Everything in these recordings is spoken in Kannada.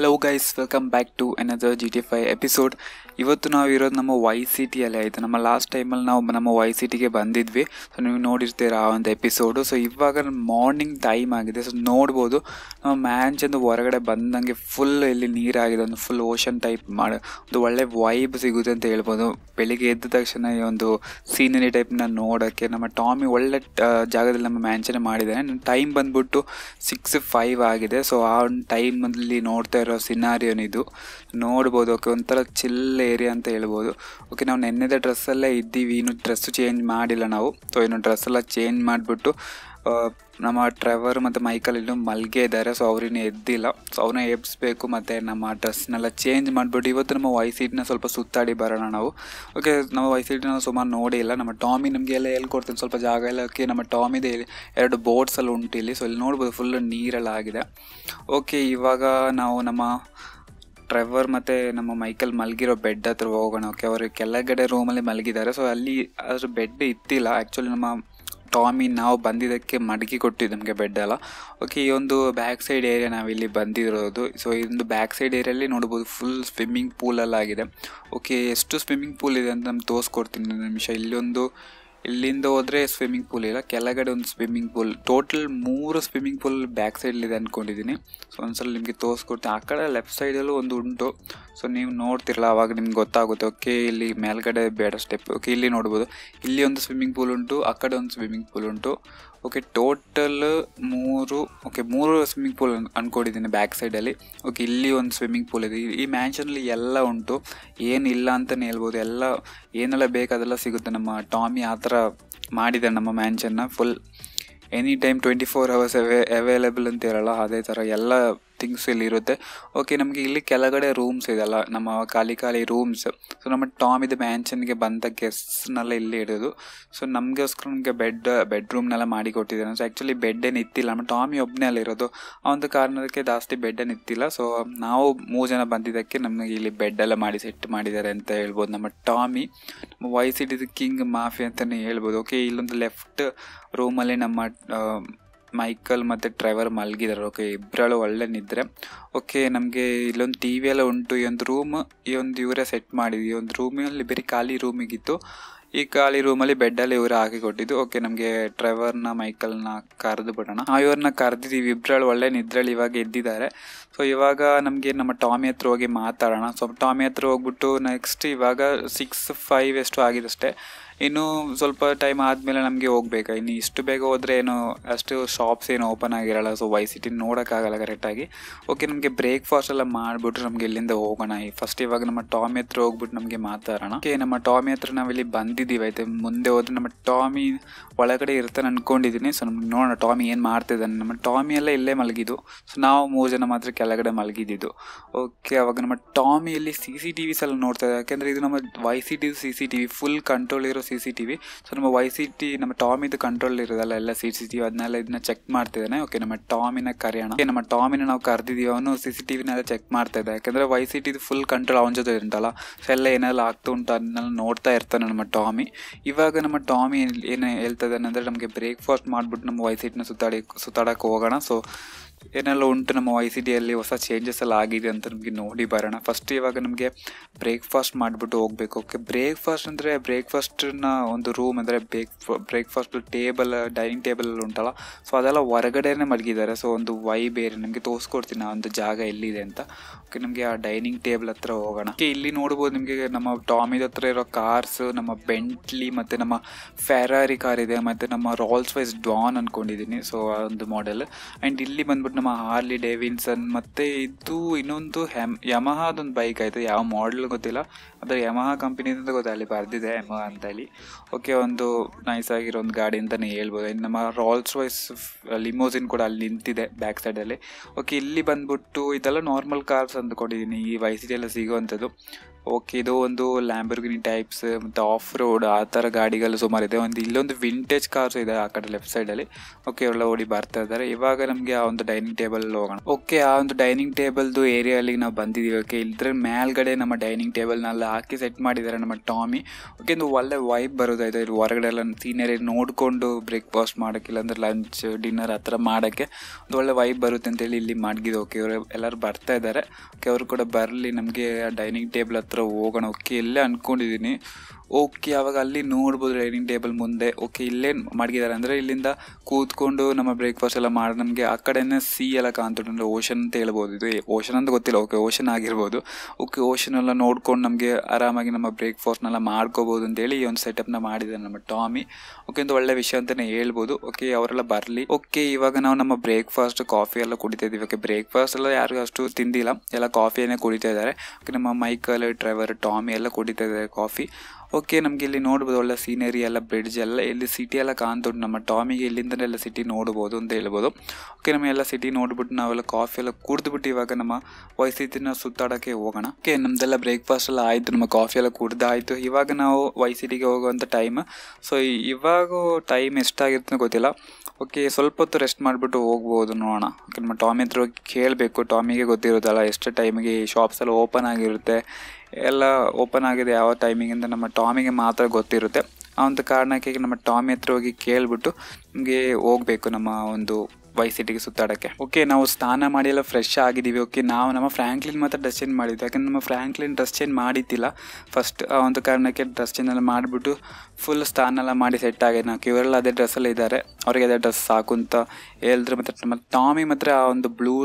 Hello guys welcome back to another G T five episode ಇವತ್ತು ನಾವು ಇರೋದು ನಮ್ಮ ವೈ ಸಿ ಟಿಯಲ್ಲೇ ಆಯಿತು ನಮ್ಮ ಲಾಸ್ಟ್ ಟೈಮಲ್ಲಿ ನಾವು ನಮ್ಮ ವೈ ಸಿ ಟಿಗೆ ಬಂದಿದ್ವಿ ಸೊ ನೀವು ನೋಡಿರ್ತೀರಾ ಆ ಒಂದು ಎಪಿಸೋಡು ಸೊ ಇವಾಗ ಮಾರ್ನಿಂಗ್ ಟೈಮ್ ಆಗಿದೆ ಸೊ ನೋಡ್ಬೋದು ನಮ್ಮ ಮ್ಯಾನ್ಚಿಂದ ಹೊರಗಡೆ ಬಂದಂಗೆ ಫುಲ್ ಇಲ್ಲಿ ನೀರಾಗಿದೆ ಒಂದು ಫುಲ್ ಓಷನ್ ಟೈಪ್ ಮಾಡಿ ಒಂದು ಒಳ್ಳೆ ವೈಬ್ ಸಿಗುತ್ತೆ ಅಂತ ಹೇಳ್ಬೋದು ಬೆಳಿಗ್ಗೆ ಎದ್ದ ತಕ್ಷಣ ಈ ಒಂದು ಸೀನರಿ ಟೈಪ್ನ ನೋಡೋಕ್ಕೆ ನಮ್ಮ ಟಾಮಿ ಒಳ್ಳೆ ಜಾಗದಲ್ಲಿ ನಮ್ಮ ಮ್ಯಾಂಚನೆ ಮಾಡಿದ್ದಾರೆ ಟೈಮ್ ಬಂದ್ಬಿಟ್ಟು ಸಿಕ್ಸ್ ಫೈವ್ ಆಗಿದೆ ಸೊ ಆ ಒಂದು ಟೈಮಲ್ಲಿ ನೋಡ್ತಾ ಇರೋ ಇದು ನೋಡಬಹುದು ಓಕೆ ಒಂಥರ ಚಿಲ್ ಏರಿಯಾ ಅಂತ ಹೇಳ್ಬೋದು ಓಕೆ ನಾವು ನೆನ್ನೆದ ಡ್ರೆಸ್ಸಲ್ಲೇ ಇದ್ದೀವಿ ಇನ್ನು ಡ್ರೆಸ್ ಚೇಂಜ್ ಮಾಡಿಲ್ಲ ನಾವು ಸೊ ಇನ್ನು ಡ್ರೆಸ್ಸೆಲ್ಲ ಚೇಂಜ್ ಮಾಡಿಬಿಟ್ಟು ನಮ್ಮ ಟ್ರೆವರ್ ಮತ್ತು ಮೈಕಲ್ ಇನ್ನೂ ಮಲ್ಗೆ ಇದ್ದಾರೆ ಸೊ ಅವ್ರಿನ್ನೂ ಎದ್ದಿಲ್ಲ ಸೊ ಅವ್ರನ್ನ ಎಬ್ಬಿಸ್ಬೇಕು ಮತ್ತು ನಮ್ಮ ಡ್ರೆಸ್ನೆಲ್ಲ ಚೇಂಜ್ ಮಾಡಿಬಿಟ್ಟು ಇವತ್ತು ನಮ್ಮ ವೈ ಸೀಟ್ನ ಸ್ವಲ್ಪ ಸುತ್ತಾಡಿ ಬರೋಣ ನಾವು ಓಕೆ ನಮ್ಮ ವೈ ಸೀಟ್ನ ಸುಮಾರು ನೋಡಿಲ್ಲ ನಮ್ಮ ಟಾಮಿ ನಮಗೆ ಎಲ್ಲ ಹೇಳ್ಕೊಡ್ತೀನಿ ಸ್ವಲ್ಪ ಜಾಗ ಎಲ್ಲ ಓಕೆ ನಮ್ಮ ಟಾಮಿದೆ ಎರಡು ಬೋಟ್ಸ್ ಅಲ್ಲಿ ಉಂಟು ಇಲ್ಲಿ ಸೊ ಇಲ್ಲಿ ನೋಡ್ಬೋದು ಫುಲ್ಲು ನೀರೆಲ್ಲ ಆಗಿದೆ ಓಕೆ ಇವಾಗ ನಾವು ನಮ್ಮ ಟ್ರೆವರ್ ಮತ್ತು ನಮ್ಮ ಮೈಕಲ್ ಮಲಗಿರೋ ಬೆಡ್ ಹತ್ರ ಹೋಗೋಣ ಓಕೆ ಅವರು ಕೆಳಗಡೆ ರೂಮಲ್ಲಿ ಮಲಗಿದ್ದಾರೆ ಸೊ ಅಲ್ಲಿ ಅದ್ರ ಬೆಡ್ ಇತ್ತಿಲ್ಲ ಆ್ಯಕ್ಚುಲಿ ನಮ್ಮ ಟಾಮಿ ನಾವು ಬಂದಿದ್ದಕ್ಕೆ ಮಡಗಿ ಕೊಟ್ಟಿದ್ದು ನಮಗೆ ಬೆಡ್ ಎಲ್ಲ ಓಕೆ ಈ ಒಂದು ಬ್ಯಾಕ್ ಸೈಡ್ ಏರಿಯಾ ನಾವಿಲ್ಲಿ ಬಂದಿರೋದು ಸೊ ಇದೊಂದು ಬ್ಯಾಕ್ ಸೈಡ್ ಏರಿಯಲ್ಲಿ ನೋಡ್ಬೋದು ಫುಲ್ ಸ್ವಿಮ್ಮಿಂಗ್ ಪೂಲ್ ಎಲ್ಲ ಆಗಿದೆ ಓಕೆ ಎಷ್ಟು ಸ್ವಿಮ್ಮಿಂಗ್ ಪೂಲ್ ಇದೆ ಅಂತ ನಮ್ಗೆ ತೋರಿಸ್ಕೊಡ್ತೀನಿ ನಿಮಿಷ ಇಲ್ಲೊಂದು ಇಲ್ಲಿಂದ ಹೋದ್ರೆ ಸ್ವಿಮ್ಮಿಂಗ್ ಪೂಲ್ ಇಲ್ಲ ಕೆಳಗಡೆ ಒಂದು ಸ್ವಿಮ್ಮಿಂಗ್ ಪೂಲ್ ಟೋಟಲ್ ಮೂರು ಸ್ವಿಮ್ಮಿಂಗ್ ಪೂಲ್ ಬ್ಯಾಕ್ ಇದೆ ಅಂದ್ಕೊಂಡಿದ್ದೀನಿ ಸೊ ಒಂದ್ಸಲ ನಿಮಗೆ ತೋರಿಸ್ಕೊಡ್ತೀನಿ ಆ ಕಡೆ ಲೆಫ್ಟ್ ಸೈಡಲ್ಲೂ ಒಂದು ಉಂಟು ಸೊ ನೀವು ನೋಡ್ತಿರಲ್ಲ ಆವಾಗ ನಿಮ್ಗೆ ಗೊತ್ತಾಗುತ್ತೆ ಓಕೆ ಇಲ್ಲಿ ಮೇಲ್ಗಡೆ ಬೇಡ ಸ್ಟೆಪ್ ಓಕೆ ಇಲ್ಲಿ ನೋಡ್ಬೋದು ಇಲ್ಲಿ ಒಂದು ಸ್ವಿಮ್ಮಿಂಗ್ ಪೂಲ್ ಉಂಟು ಆ ಕಡೆ ಒಂದು ಸ್ವಿಮ್ಮಿಂಗ್ ಪೂಲ್ ಉಂಟು ಓಕೆ ಟೋಟಲ್ ಮೂರು ಓಕೆ ಮೂರು ಸ್ವಿಮ್ಮಿಂಗ್ ಪೂಲ್ ಅಂದ್ಕೊಂಡಿದ್ದೀನಿ ಬ್ಯಾಕ್ ಸೈಡಲ್ಲಿ ಓಕೆ ಇಲ್ಲಿ ಒಂದು ಸ್ವಿಮ್ಮಿಂಗ್ ಪೂಲ್ ಇದೆ ಈ ಮ್ಯಾನ್ಷನಲ್ಲಿ ಎಲ್ಲ ಉಂಟು ಏನಿಲ್ಲ ಅಂತಲೇ ಹೇಳ್ಬೋದು ಎಲ್ಲ ಏನೆಲ್ಲ ಬೇಕಾದೆಲ್ಲ ಸಿಗುತ್ತೆ ನಮ್ಮ ಟಾಮಿ ಆ ಥರ ಮಾಡಿದ್ದಾರೆ ನಮ್ಮ ಮ್ಯಾನ್ಷನ್ನ full any time twenty four hours away available ಅಂತ ಹೇಳಲ್ಲ ಅದೇ ಥರ ಎಲ್ಲ ಥಿಂಗ್ಸ್ ಇಲ್ಲಿ ಇರುತ್ತೆ ಓಕೆ ನಮಗೆ ಇಲ್ಲಿ ಕೆಳಗಡೆ ರೂಮ್ಸ್ ಇದೆಲ್ಲ ನಮ್ಮ ಖಾಲಿ ಖಾಲಿ ರೂಮ್ಸ್ ಸೊ ನಮ್ಮ ಟಾಮ್ ಇದು ಮ್ಯಾನ್ಷನ್ಗೆ ಬಂದ ಗೆಸ್ಟ್ಸ್ನೆಲ್ಲ ಇಲ್ಲಿ ಇಡೋದು ಸೊ ನಮಗೋಸ್ಕರ ನಮಗೆ ಬೆಡ್ ಬೆಡ್ರೂಮ್ನೆಲ್ಲ ಮಾಡಿ ಕೊಟ್ಟಿದ್ದಾರೆ ಸೊ ಆ್ಯಕ್ಚುಲಿ ಏನು ಇತ್ತಿಲ್ಲ ನಮ್ಮ ಟಾಮಿ ಒಬ್ಬನೇ ಅಲ್ಲಿರೋದು ಆ ಒಂದು ಕಾರಣಕ್ಕೆ ಜಾಸ್ತಿ ಏನು ಇತ್ತಿಲ್ಲ ಸೊ ನಾವು ಮೂರು ಜನ ಬಂದಿದ್ದಕ್ಕೆ ನಮಗೆ ಇಲ್ಲಿ ಬೆಡ್ಡೆಲ್ಲ ಮಾಡಿ ಸೆಟ್ ಮಾಡಿದ್ದಾರೆ ಅಂತ ಹೇಳ್ಬೋದು ನಮ್ಮ ಟಾಮಿ ನಮ್ಮ ಇದು ಕಿಂಗ್ ಮಾಫಿ ಅಂತಲೇ ಹೇಳ್ಬೋದು ಓಕೆ ಇಲ್ಲೊಂದು ಲೆಫ್ಟ್ ರೂಮಲ್ಲಿ ನಮ್ಮ ಮೈಕಲ್ ಮತ್ತು ಡ್ರೈವರ್ ಮಲಗಿದ್ದಾರೆ ಓಕೆ ಇಬ್ಬರಳು ಒಳ್ಳೆ ನಿದ್ರೆ ಓಕೆ ನಮಗೆ ಇಲ್ಲೊಂದು ಟಿ ವಿ ಎಲ್ಲ ಉಂಟು ಈ ಒಂದು ರೂಮ್ ಈ ಒಂದು ಇವರೇ ಸೆಟ್ ಮಾಡಿದ್ವಿ ಈ ಒಂದು ರೂಮಲ್ಲಿ ಬೇರೆ ಖಾಲಿ ರೂಮಿಗಿತ್ತು ಈ ಖಾಲಿ ರೂಮಲ್ಲಿ ಬೆಡ್ಡಲ್ಲಿ ಇವರು ಹಾಕಿ ಕೊಟ್ಟಿದ್ದು ಓಕೆ ನಮಗೆ ಡ್ರೈವರ್ನ ಮೈಕಲ್ನ ಕರೆದು ಬಿಡೋಣ ಆ ಇವ್ರನ್ನ ಕರೆದಿದ್ದೀವಿ ಇಬ್ಬರಳು ಒಳ್ಳೆ ನಿದ್ರಲ್ಲಿ ಇವಾಗ ಎದ್ದಿದ್ದಾರೆ ಸೊ ಇವಾಗ ನಮಗೆ ನಮ್ಮ ಟಾಮಿ ಹತ್ರ ಹೋಗಿ ಮಾತಾಡೋಣ ಸೊ ಟಾಮಿ ಹತ್ರ ಹೋಗ್ಬಿಟ್ಟು ನೆಕ್ಸ್ಟ್ ಇವಾಗ ಸಿಕ್ಸ್ ಫೈವ್ ಎಷ್ಟು ಅಷ್ಟೇ ಇನ್ನು ಸ್ವಲ್ಪ ಟೈಮ್ ಆದಮೇಲೆ ನಮಗೆ ಹೋಗ್ಬೇಕು ಇನ್ನು ಇಷ್ಟು ಬೇಗ ಹೋದ್ರೆ ಏನು ಅಷ್ಟು ಶಾಪ್ಸ್ ಏನು ಓಪನ್ ಆಗಿರಲ್ಲ ಸೊ ವೈ ಸಿಟಿ ನೋಡೋಕ್ಕಾಗಲ್ಲ ಕರೆಕ್ಟಾಗಿ ಓಕೆ ನಮಗೆ ಬ್ರೇಕ್ಫಾಸ್ಟ್ ಎಲ್ಲ ಮಾಡಿಬಿಟ್ರೆ ನಮಗೆ ಇಲ್ಲಿಂದ ಹೋಗೋಣ ಫಸ್ಟ್ ಇವಾಗ ನಮ್ಮ ಟಾಮಿ ಹತ್ರ ಹೋಗ್ಬಿಟ್ಟು ನಮಗೆ ಮಾತಾಡೋಣ ಓಕೆ ನಮ್ಮ ಟಾಮಿ ಹತ್ರ ನಾವಿಲ್ಲಿ ಬಂದಿದ್ದೀವಿ ಆಯ್ತು ಮುಂದೆ ಹೋದ್ರೆ ನಮ್ಮ ಟಾಮಿ ಒಳಗಡೆ ಇರ್ತಾನೆ ಅಂದ್ಕೊಂಡಿದ್ದೀನಿ ಸೊ ನಮ್ಗೆ ನೋಡೋಣ ಟಾಮಿ ಏನು ಮಾಡ್ತಿದ್ದಾನೆ ನಮ್ಮ ಟಾಮಿ ಎಲ್ಲ ಇಲ್ಲೇ ಮಲಗಿದ್ದು ಸೊ ನಾವು ಮೂರು ಜನ ಮಾತ್ರ ಕೆಳಗಡೆ ಮಲಗಿದ್ದಿದ್ದು ಓಕೆ ಅವಾಗ ನಮ್ಮ ಟಾಮಿಯಲ್ಲಿ ಸಿ ಸಿ ಟಿ ವಿಸ್ ಎಲ್ಲ ನೋಡ್ತಾ ಯಾಕೆಂದರೆ ಇದು ನಮ್ಮ Y T C C T V full control ಇರೋ C C T V so ನಮ್ಮ ವೈ ಸಿ ಟಿ ನಮ್ಮ ಟಾಮಿದು ಕಂಟ್ರೋಲ್ ಇರೋದಲ್ಲ ಎಲ್ಲ ಸಿ ಸಿ ಟಿ ವಿ ಅದನ್ನೆಲ್ಲ ಇದನ್ನ ಚೆಕ್ ಮಾಡ್ತಿದ್ದಾನೆ ಓಕೆ ನಮ್ಮ ಟಾಮಿನ ಕರೆಯೋಣ ಓಕೆ ನಮ್ಮ ಟಾಮಿನ ನಾವು ಕರೆದಿದ್ದೀವಿ ಅವನು ಸಿ ಸಿ ಟಿ ವಿನೆಲ್ಲ ಚೆಕ್ ಮಾಡ್ತಾ ಇದ್ದ ಯಾಕಂದ್ರೆ ವೈ ಸಿ ಟಿದು ಫುಲ್ ಕಂಟ್ರೋಲ್ ಅವನ ಜೊತೆ ಇರುತ್ತಲ್ಲ ಸೊ ಎಲ್ಲ ಏನೆಲ್ಲ ಆಗ್ತಾ ಉಂಟು ಅದನ್ನೆಲ್ಲ ನೋಡ್ತಾ ಇರ್ತಾನೆ ನಮ್ಮ ಟಾಮಿ ಇವಾಗ ನಮ್ಮ ಟಾಮಿ ಏನು ಹೇಳ್ತಾ ಇದ್ದಾನೆ ನಮಗೆ ಬ್ರೇಕ್ಫಾಸ್ಟ್ ಮಾಡಿಬಿಟ್ಟು ನಮ್ಮ ವೈ ಸಿ ಟಿನ ಸುತ್ತಾಡಿ ಸುತ್ತಾಡೋಕೆ ಹೋಗೋಣ ಸೊ ಏನೆಲ್ಲ ಉಂಟು ನಮ್ಮ ವೈ ಸಿ ಡಿಯಲ್ಲಿ ಹೊಸ ಚೇಂಜಸ್ ಎಲ್ಲ ಆಗಿದೆ ಅಂತ ನಮಗೆ ನೋಡಿ ಬರೋಣ ಫಸ್ಟ್ ಇವಾಗ ನಮಗೆ ಬ್ರೇಕ್ಫಾಸ್ಟ್ ಮಾಡಿಬಿಟ್ಟು ಹೋಗಬೇಕು ಓಕೆ ಬ್ರೇಕ್ಫಾಸ್ಟ್ ಅಂದರೆ ಬ್ರೇಕ್ಫಾಸ್ಟನ್ನ ಒಂದು ರೂಮ್ ಅಂದರೆ break breakfast table dining table ಉಂಟಲ್ಲ ಸೊ ಅದೆಲ್ಲ ಹೊರಗಡೆನೆ ಮಲಗಿದ್ದಾರೆ ಸೊ ಒಂದು ವೈ ಬೇರೆ ನಮಗೆ ತೋರಿಸ್ಕೊಡ್ತೀನಿ ಆ ಒಂದು ಜಾಗ ಎಲ್ಲಿದೆ ಅಂತ ಓಕೆ ನಮಗೆ ಆ ಡೈನಿಂಗ್ ಟೇಬಲ್ ಹತ್ರ ಹೋಗೋಣ ಓಕೆ ಇಲ್ಲಿ ನೋಡ್ಬೋದು ನಿಮಗೆ ನಮ್ಮ ಟಾಮಿದ ಹತ್ರ ಇರೋ ಕಾರ್ಸ್ ನಮ್ಮ ಬೆಂಟ್ಲಿ ಮತ್ತು ನಮ್ಮ ಫೆರಾರಿ ಕಾರ್ ಇದೆ ಮತ್ತು ನಮ್ಮ ರಾಲ್ಸ್ ವೈಸ್ ಡಾನ್ ಅಂದ್ಕೊಂಡಿದ್ದೀನಿ ಸೊ ಆ ಒಂದು ಮಾಡೆಲ್ ಆ್ಯಂಡ್ ಇಲ್ಲಿ ಬಂದ್ಬಿಟ್ಟು ನಮ್ಮ ಹಾರ್ಲಿ ಡೇವಿನ್ಸನ್ ಮತ್ತು ಇದು ಇನ್ನೊಂದು ಹೆಮ್ ಯಮಹಾದೊಂದು ಬೈಕ್ ಆಯಿತು ಯಾವ ಮಾಡಲ್ ಗೊತ್ತಿಲ್ಲ ಆದರೆ ಯಮಹ ಕಂಪನಿ ಅಂತ ಅಲ್ಲಿ ಬರೆದಿದೆ ಯಮಹ ಅಂತ ಹೇಳಿ ಓಕೆ ಒಂದು ನೈಸ್ ಆಗಿರೋ ಒಂದು ಗಾಡಿ ಅಂತಲೇ ಹೇಳ್ಬೋದು ಇನ್ನು ನಮ್ಮ ರಾಲ್ಸ್ ವಾಯ್ಸ್ ಲಿಮೋಸಿನ್ ಕೂಡ ಅಲ್ಲಿ ನಿಂತಿದೆ ಬ್ಯಾಕ್ ಸೈಡಲ್ಲಿ ಓಕೆ ಇಲ್ಲಿ ಬಂದ್ಬಿಟ್ಟು ಇದೆಲ್ಲ ನಾರ್ಮಲ್ ಕಾರ್ಸ್ ಅಂದ್ಕೊಂಡಿದ್ದೀನಿ ಈ ವೈ ಎಲ್ಲ ಸಿಗುವಂಥದ್ದು ಓಕೆ ಇದು ಒಂದು ಲ್ಯಾಂಬರ್ಗಿನಿ ಟೈಪ್ಸ್ ಮತ್ತು ಆಫ್ ರೋಡ್ ಆ ಥರ ಗಾಡಿಗಳು ಸುಮಾರು ಇದೆ ಒಂದು ಇಲ್ಲೊಂದು ವಿಂಟೇಜ್ ಕಾರ್ಸ್ ಇದೆ ಆ ಕಡೆ ಲೆಫ್ಟ್ ಸೈಡಲ್ಲಿ ಓಕೆ ಇವರೆಲ್ಲ ಓಡಿ ಬರ್ತಾ ಇದ್ದಾರೆ ಇವಾಗ ನಮಗೆ ಆ ಒಂದು ಡೈನಿಂಗ್ ಟೇಬಲ್ ಹೋಗೋಣ ಓಕೆ ಆ ಒಂದು ಡೈನಿಂಗ್ ಟೇಬಲ್ದು ಏರಿಯಲ್ಲಿ ನಾವು ಬಂದಿದ್ದೀವಿ ಓಕೆ ಇದ್ರ ಮೇಲ್ಗಡೆ ನಮ್ಮ ಡೈನಿಂಗ್ ಟೇಬಲ್ನೆಲ್ಲ ಹಾಕಿ ಸೆಟ್ ಮಾಡಿದ್ದಾರೆ ನಮ್ಮ ಟಾಮಿ ಓಕೆ ಒಂದು ಒಳ್ಳೆ ವೈಬ್ ಬರೋದಾಯ್ತು ಇಲ್ಲಿ ಹೊರಗಡೆ ಎಲ್ಲ ಸೀನರಿ ನೋಡಿಕೊಂಡು ಬ್ರೇಕ್ಫಾಸ್ಟ್ ಮಾಡೋಕೆ ಇಲ್ಲಾಂದ್ರೆ ಲಂಚ್ ಡಿನ್ನರ್ ಆ ಥರ ಮಾಡೋಕ್ಕೆ ಒಂದು ಒಳ್ಳೆ ವೈಬ್ ಬರುತ್ತೆ ಅಂತೇಳಿ ಇಲ್ಲಿ ಮಡಗಿದ್ದು ಓಕೆ ಇವರು ಎಲ್ಲರೂ ಬರ್ತಾ ಇದ್ದಾರೆ ಓಕೆ ಅವರು ಕೂಡ ಬರಲಿ ನಮಗೆ ಡೈನಿಂಗ್ ಟೇಬಲ್ ಹತ್ರ ಹತ್ರ ಹೋಗೋಣ ಓಕೆ ಎಲ್ಲೇ ಅನ್ಕೊಂಡಿದೀನಿ ಓಕೆ ಅವಾಗ ಅಲ್ಲಿ ನೋಡ್ಬೋದು ಡೈನಿಂಗ್ ಟೇಬಲ್ ಮುಂದೆ ಓಕೆ ಇಲ್ಲೇನು ಮಡಗಿದ್ದಾರೆ ಅಂದರೆ ಇಲ್ಲಿಂದ ಕೂತ್ಕೊಂಡು ನಮ್ಮ ಬ್ರೇಕ್ಫಾಸ್ಟ್ ಎಲ್ಲ ಮಾಡಿ ನಮಗೆ ಆ ಕಡೆನೇ ಸೀ ಎಲ್ಲ ಕಾಣ್ತದೆ ಅಂದರೆ ಓಷನ್ ಅಂತ ಹೇಳ್ಬೋದು ಇದು ಓಷನ್ ಅಂತ ಗೊತ್ತಿಲ್ಲ ಓಕೆ ಓಷನ್ ಆಗಿರ್ಬೋದು ಓಕೆ ಓಷನ್ ಎಲ್ಲ ನೋಡ್ಕೊಂಡು ನಮಗೆ ಆರಾಮಾಗಿ ನಮ್ಮ ಬ್ರೇಕ್ಫಾಸ್ಟ್ನೆಲ್ಲ ಮಾಡ್ಕೋಬೋದು ಅಂತೇಳಿ ಈ ಒಂದು ಸೆಟಪ್ನ ಮಾಡಿದ್ದಾರೆ ನಮ್ಮ ಟಾಮಿ ಓಕೆ ಒಂದು ಒಳ್ಳೆ ವಿಷಯ ಅಂತಲೇ ಹೇಳ್ಬೋದು ಓಕೆ ಅವರೆಲ್ಲ ಬರಲಿ ಓಕೆ ಇವಾಗ ನಾವು ನಮ್ಮ ಬ್ರೇಕ್ಫಾಸ್ಟ್ ಕಾಫಿ ಎಲ್ಲ ಕುಡಿತಾ ಇದ್ದೀವಿ ಓಕೆ ಬ್ರೇಕ್ಫಾಸ್ಟ್ ಎಲ್ಲ ಯಾರಿಗೂ ಅಷ್ಟು ತಿಂದಿಲ್ಲ ಎಲ್ಲ ಕಾಫಿಯನ್ನೇ ಕುಡಿತಾ ಇದ್ದಾರೆ ಓಕೆ ನಮ್ಮ ಮೈಕಲ್ ಡ್ರೈವರ್ ಟಾಮಿ ಎಲ್ಲ ಕುಡಿತಾ ಇದ್ದಾರೆ ಕಾಫಿ ಓಕೆ ನಮಗೆ ಇಲ್ಲಿ ನೋಡ್ಬೋದು ಒಳ್ಳೆ ಸೀನರಿ ಎಲ್ಲ ಬ್ರಿಡ್ಜ್ ಎಲ್ಲ ಇಲ್ಲಿ ಸಿಟಿ ಎಲ್ಲ ಕಾಣ್ತುಂಟು ನಮ್ಮ ಟಾಮಿಗೆ ಇಲ್ಲಿಂದನೇ ಎಲ್ಲ ಸಿಟಿ ನೋಡ್ಬೋದು ಅಂತ ಹೇಳ್ಬೋದು ಓಕೆ ನಮ್ಮ ಎಲ್ಲ ಸಿಟಿ ನೋಡ್ಬಿಟ್ಟು ನಾವೆಲ್ಲ ಕಾಫಿ ಎಲ್ಲ ಕುಡಿದ್ಬಿಟ್ಟು ಇವಾಗ ನಮ್ಮ ವೈಸಿಟಿನ ಸುತ್ತಾಡೋಕ್ಕೆ ಹೋಗೋಣ ಓಕೆ ನಮ್ದೆಲ್ಲ ಬ್ರೇಕ್ಫಾಸ್ಟ್ ಎಲ್ಲ ಆಯಿತು ನಮ್ಮ ಕಾಫಿ ಎಲ್ಲ ಕುಡ್ದಾಯಿತು ಇವಾಗ ನಾವು ವೈಸಿಟಿಗೆ ಹೋಗುವಂಥ ಟೈಮ್ ಸೊ ಇವಾಗ ಟೈಮ್ ಅಂತ ಗೊತ್ತಿಲ್ಲ ಓಕೆ ಸ್ವಲ್ಪ ಹೊತ್ತು ರೆಸ್ಟ್ ಮಾಡಿಬಿಟ್ಟು ಹೋಗ್ಬೋದು ನೋಡೋಣ ಓಕೆ ನಮ್ಮ ಟಾಮಿ ಹತ್ರ ಕೇಳಬೇಕು ಟಾಮಿಗೆ ಗೊತ್ತಿರೋದಲ್ಲ ಎಷ್ಟು ಟೈಮಿಗೆ ಶಾಪ್ಸ್ ಎಲ್ಲ ಓಪನ್ ಆಗಿರುತ್ತೆ ಎಲ್ಲ ಓಪನ್ ಆಗಿದೆ ಯಾವ ಟೈಮಿಂಗಿಂದ ನಮ್ಮ ಟಾಮಿಗೆ ಮಾತ್ರ ಗೊತ್ತಿರುತ್ತೆ ಆ ಒಂದು ಕಾರಣಕ್ಕೆ ನಮ್ಮ ಟಾಮಿ ಹತ್ರ ಹೋಗಿ ಕೇಳಿಬಿಟ್ಟು ನಮಗೆ ಹೋಗಬೇಕು ನಮ್ಮ ಒಂದು ವೈ ಸಿಟಿಗೆ ಸುತ್ತಾಡೋಕ್ಕೆ ಓಕೆ ನಾವು ಸ್ನಾನ ಮಾಡಿ ಎಲ್ಲ ಫ್ರೆಶ್ ಆಗಿದ್ದೀವಿ ಓಕೆ ನಾವು ನಮ್ಮ ಫ್ರ್ಯಾಂಕ್ಲಿನ್ ಮಾತ್ರ ಡ್ರೆಸ್ ಚೇಂಜ್ ಮಾಡಿದ್ವಿ ಯಾಕಂದ್ರೆ ನಮ್ಮ ಫ್ರ್ಯಾಂಕ್ಲಿನ್ ಡ್ರೆಸ್ ಚೇಂಜ್ ಮಾಡಿದ್ದಿಲ್ಲ ಫಸ್ಟ್ ಆ ಒಂದು ಕಾರಣಕ್ಕೆ ಡ್ರೆಸ್ ಚೇಂಜ್ ಎಲ್ಲ ಮಾಡಿಬಿಟ್ಟು ಫುಲ್ ಸ್ನಾನ ಎಲ್ಲ ಮಾಡಿ ಸೆಟ್ ಆಗಿದೆ ನಾವು ಇವರೆಲ್ಲ ಅದೇ ಡ್ರೆಸ್ಸಲ್ಲಿ ಇದ್ದಾರೆ ಅವರಿಗೆ ಅದೇ ಡ್ರೆಸ್ ಸಾಕು ಅಂತ ಹೇಳಿದ್ರು ಮತ್ತು ನಮ್ಮ ಟಾಮಿ ಮಾತ್ರ ಆ ಒಂದು ಬ್ಲೂ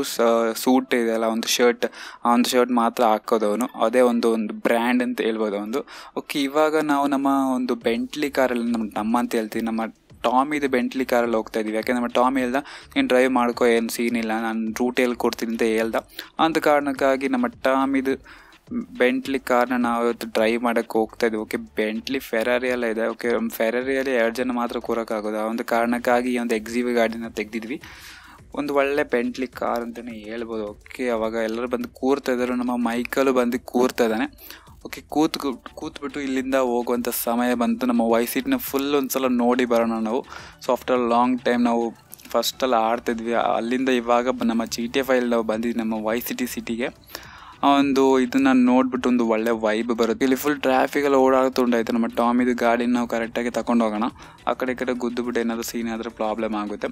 ಸೂಟ್ ಇದೆ ಅಲ್ಲ ಒಂದು ಶರ್ಟ್ ಆ ಒಂದು ಶರ್ಟ್ ಮಾತ್ರ ಹಾಕೋದವನು ಅದೇ ಒಂದು ಒಂದು ಬ್ರ್ಯಾಂಡ್ ಅಂತ ಹೇಳ್ಬೋದು ಒಂದು ಓಕೆ ಇವಾಗ ನಾವು ನಮ್ಮ ಒಂದು ಬೆಂಟ್ಲಿ ಕಾರಲ್ಲಿ ನಮ್ಮ ನಮ್ಮ ಅಂತ ಹೇಳ್ತೀವಿ ನಮ್ಮ ಟಾಮಿದು ಬೆಂಟ್ಲಿ ಕಾರಲ್ಲಿ ಹೋಗ್ತಾ ಇದ್ದೀವಿ ಯಾಕೆಂದ್ರೆ ನಮ್ಮ ಟಾಮಿ ಹೇಳ್ದ ನೀನು ಡ್ರೈವ್ ಮಾಡ್ಕೋ ಏನು ಸೀನ್ ಇಲ್ಲ ನಾನು ರೂಟ್ ಎಲ್ಲಿ ಕೊಡ್ತೀನಿ ಅಂತ ಹೇಳ್ದ ಅಂತ ಕಾರಣಕ್ಕಾಗಿ ನಮ್ಮ ಟಾಮಿದು ಬೆಂಟ್ಲಿ ಕಾರ್ನ ನಾವು ಇವತ್ತು ಡ್ರೈವ್ ಮಾಡೋಕ್ಕೆ ಹೋಗ್ತಾ ಇದ್ದೀವಿ ಓಕೆ ಬೆಂಟ್ಲಿ ಫೆರಾರಿ ಎಲ್ಲ ಇದೆ ಓಕೆ ಫೆರಾರಿಯಲ್ಲಿ ಎರಡು ಜನ ಮಾತ್ರ ಕೂರೋಕ್ಕಾಗೋದು ಆ ಒಂದು ಕಾರಣಕ್ಕಾಗಿ ಈ ಒಂದು ಎಕ್ಸಿವಿ ಗಾಡಿನ ತೆಗೆದಿದ್ವಿ ಒಂದು ಒಳ್ಳೆ ಬೆಂಟ್ಲಿ ಕಾರ್ ಅಂತಲೇ ಹೇಳ್ಬೋದು ಓಕೆ ಅವಾಗ ಎಲ್ಲರೂ ಬಂದು ಕೂರ್ತಾ ಇದ್ದಾರೆ ನಮ್ಮ ಮೈಕಲ್ಲು ಬಂದು ಕೂರ್ತಾ ಇದ್ದಾನೆ ಓಕೆ ಕೂತ್ ಕೂತ್ಬಿಟ್ಟು ಇಲ್ಲಿಂದ ಹೋಗುವಂಥ ಸಮಯ ಬಂತು ನಮ್ಮ ವಯಸ್ಸಿಟ್ನ ಫುಲ್ ಒಂದು ಸಲ ನೋಡಿ ಬರೋಣ ನಾವು ಸೊ ಆಫ್ಟರ್ ಲಾಂಗ್ ಟೈಮ್ ನಾವು ಫಸ್ಟಲ್ಲಿ ಆಡ್ತಿದ್ವಿ ಅಲ್ಲಿಂದ ಇವಾಗ ನಮ್ಮ ಜಿ ಟಿ ಫೈಲ್ ನಾವು ಬಂದಿದ್ವಿ ನಮ್ಮ ವೈ ಸಿಟಿ ಸಿಟಿಗೆ ಆ ಒಂದು ಇದನ್ನು ನೋಡಿಬಿಟ್ಟು ಒಂದು ಒಳ್ಳೆ ವೈಬ್ ಬರುತ್ತೆ ಇಲ್ಲಿ ಫುಲ್ ಟ್ರಾಫಿಕೆಲ್ಲ ಓಡಾಡ್ತುಂಡಾಯ್ತು ನಮ್ಮ ಟಾಮಿದು ಗಾಡಿನ ನಾವು ಕರೆಕ್ಟಾಗಿ ತಗೊಂಡು ಹೋಗೋಣ ಆ ಕಡೆ ಈ ಕಡೆ ಗುದ್ದುಬಿಟ್ಟು ಏನಾದರೂ ಸೀನ್ ಆದರೂ ಪ್ರಾಬ್ಲಮ್ ಆಗುತ್ತೆ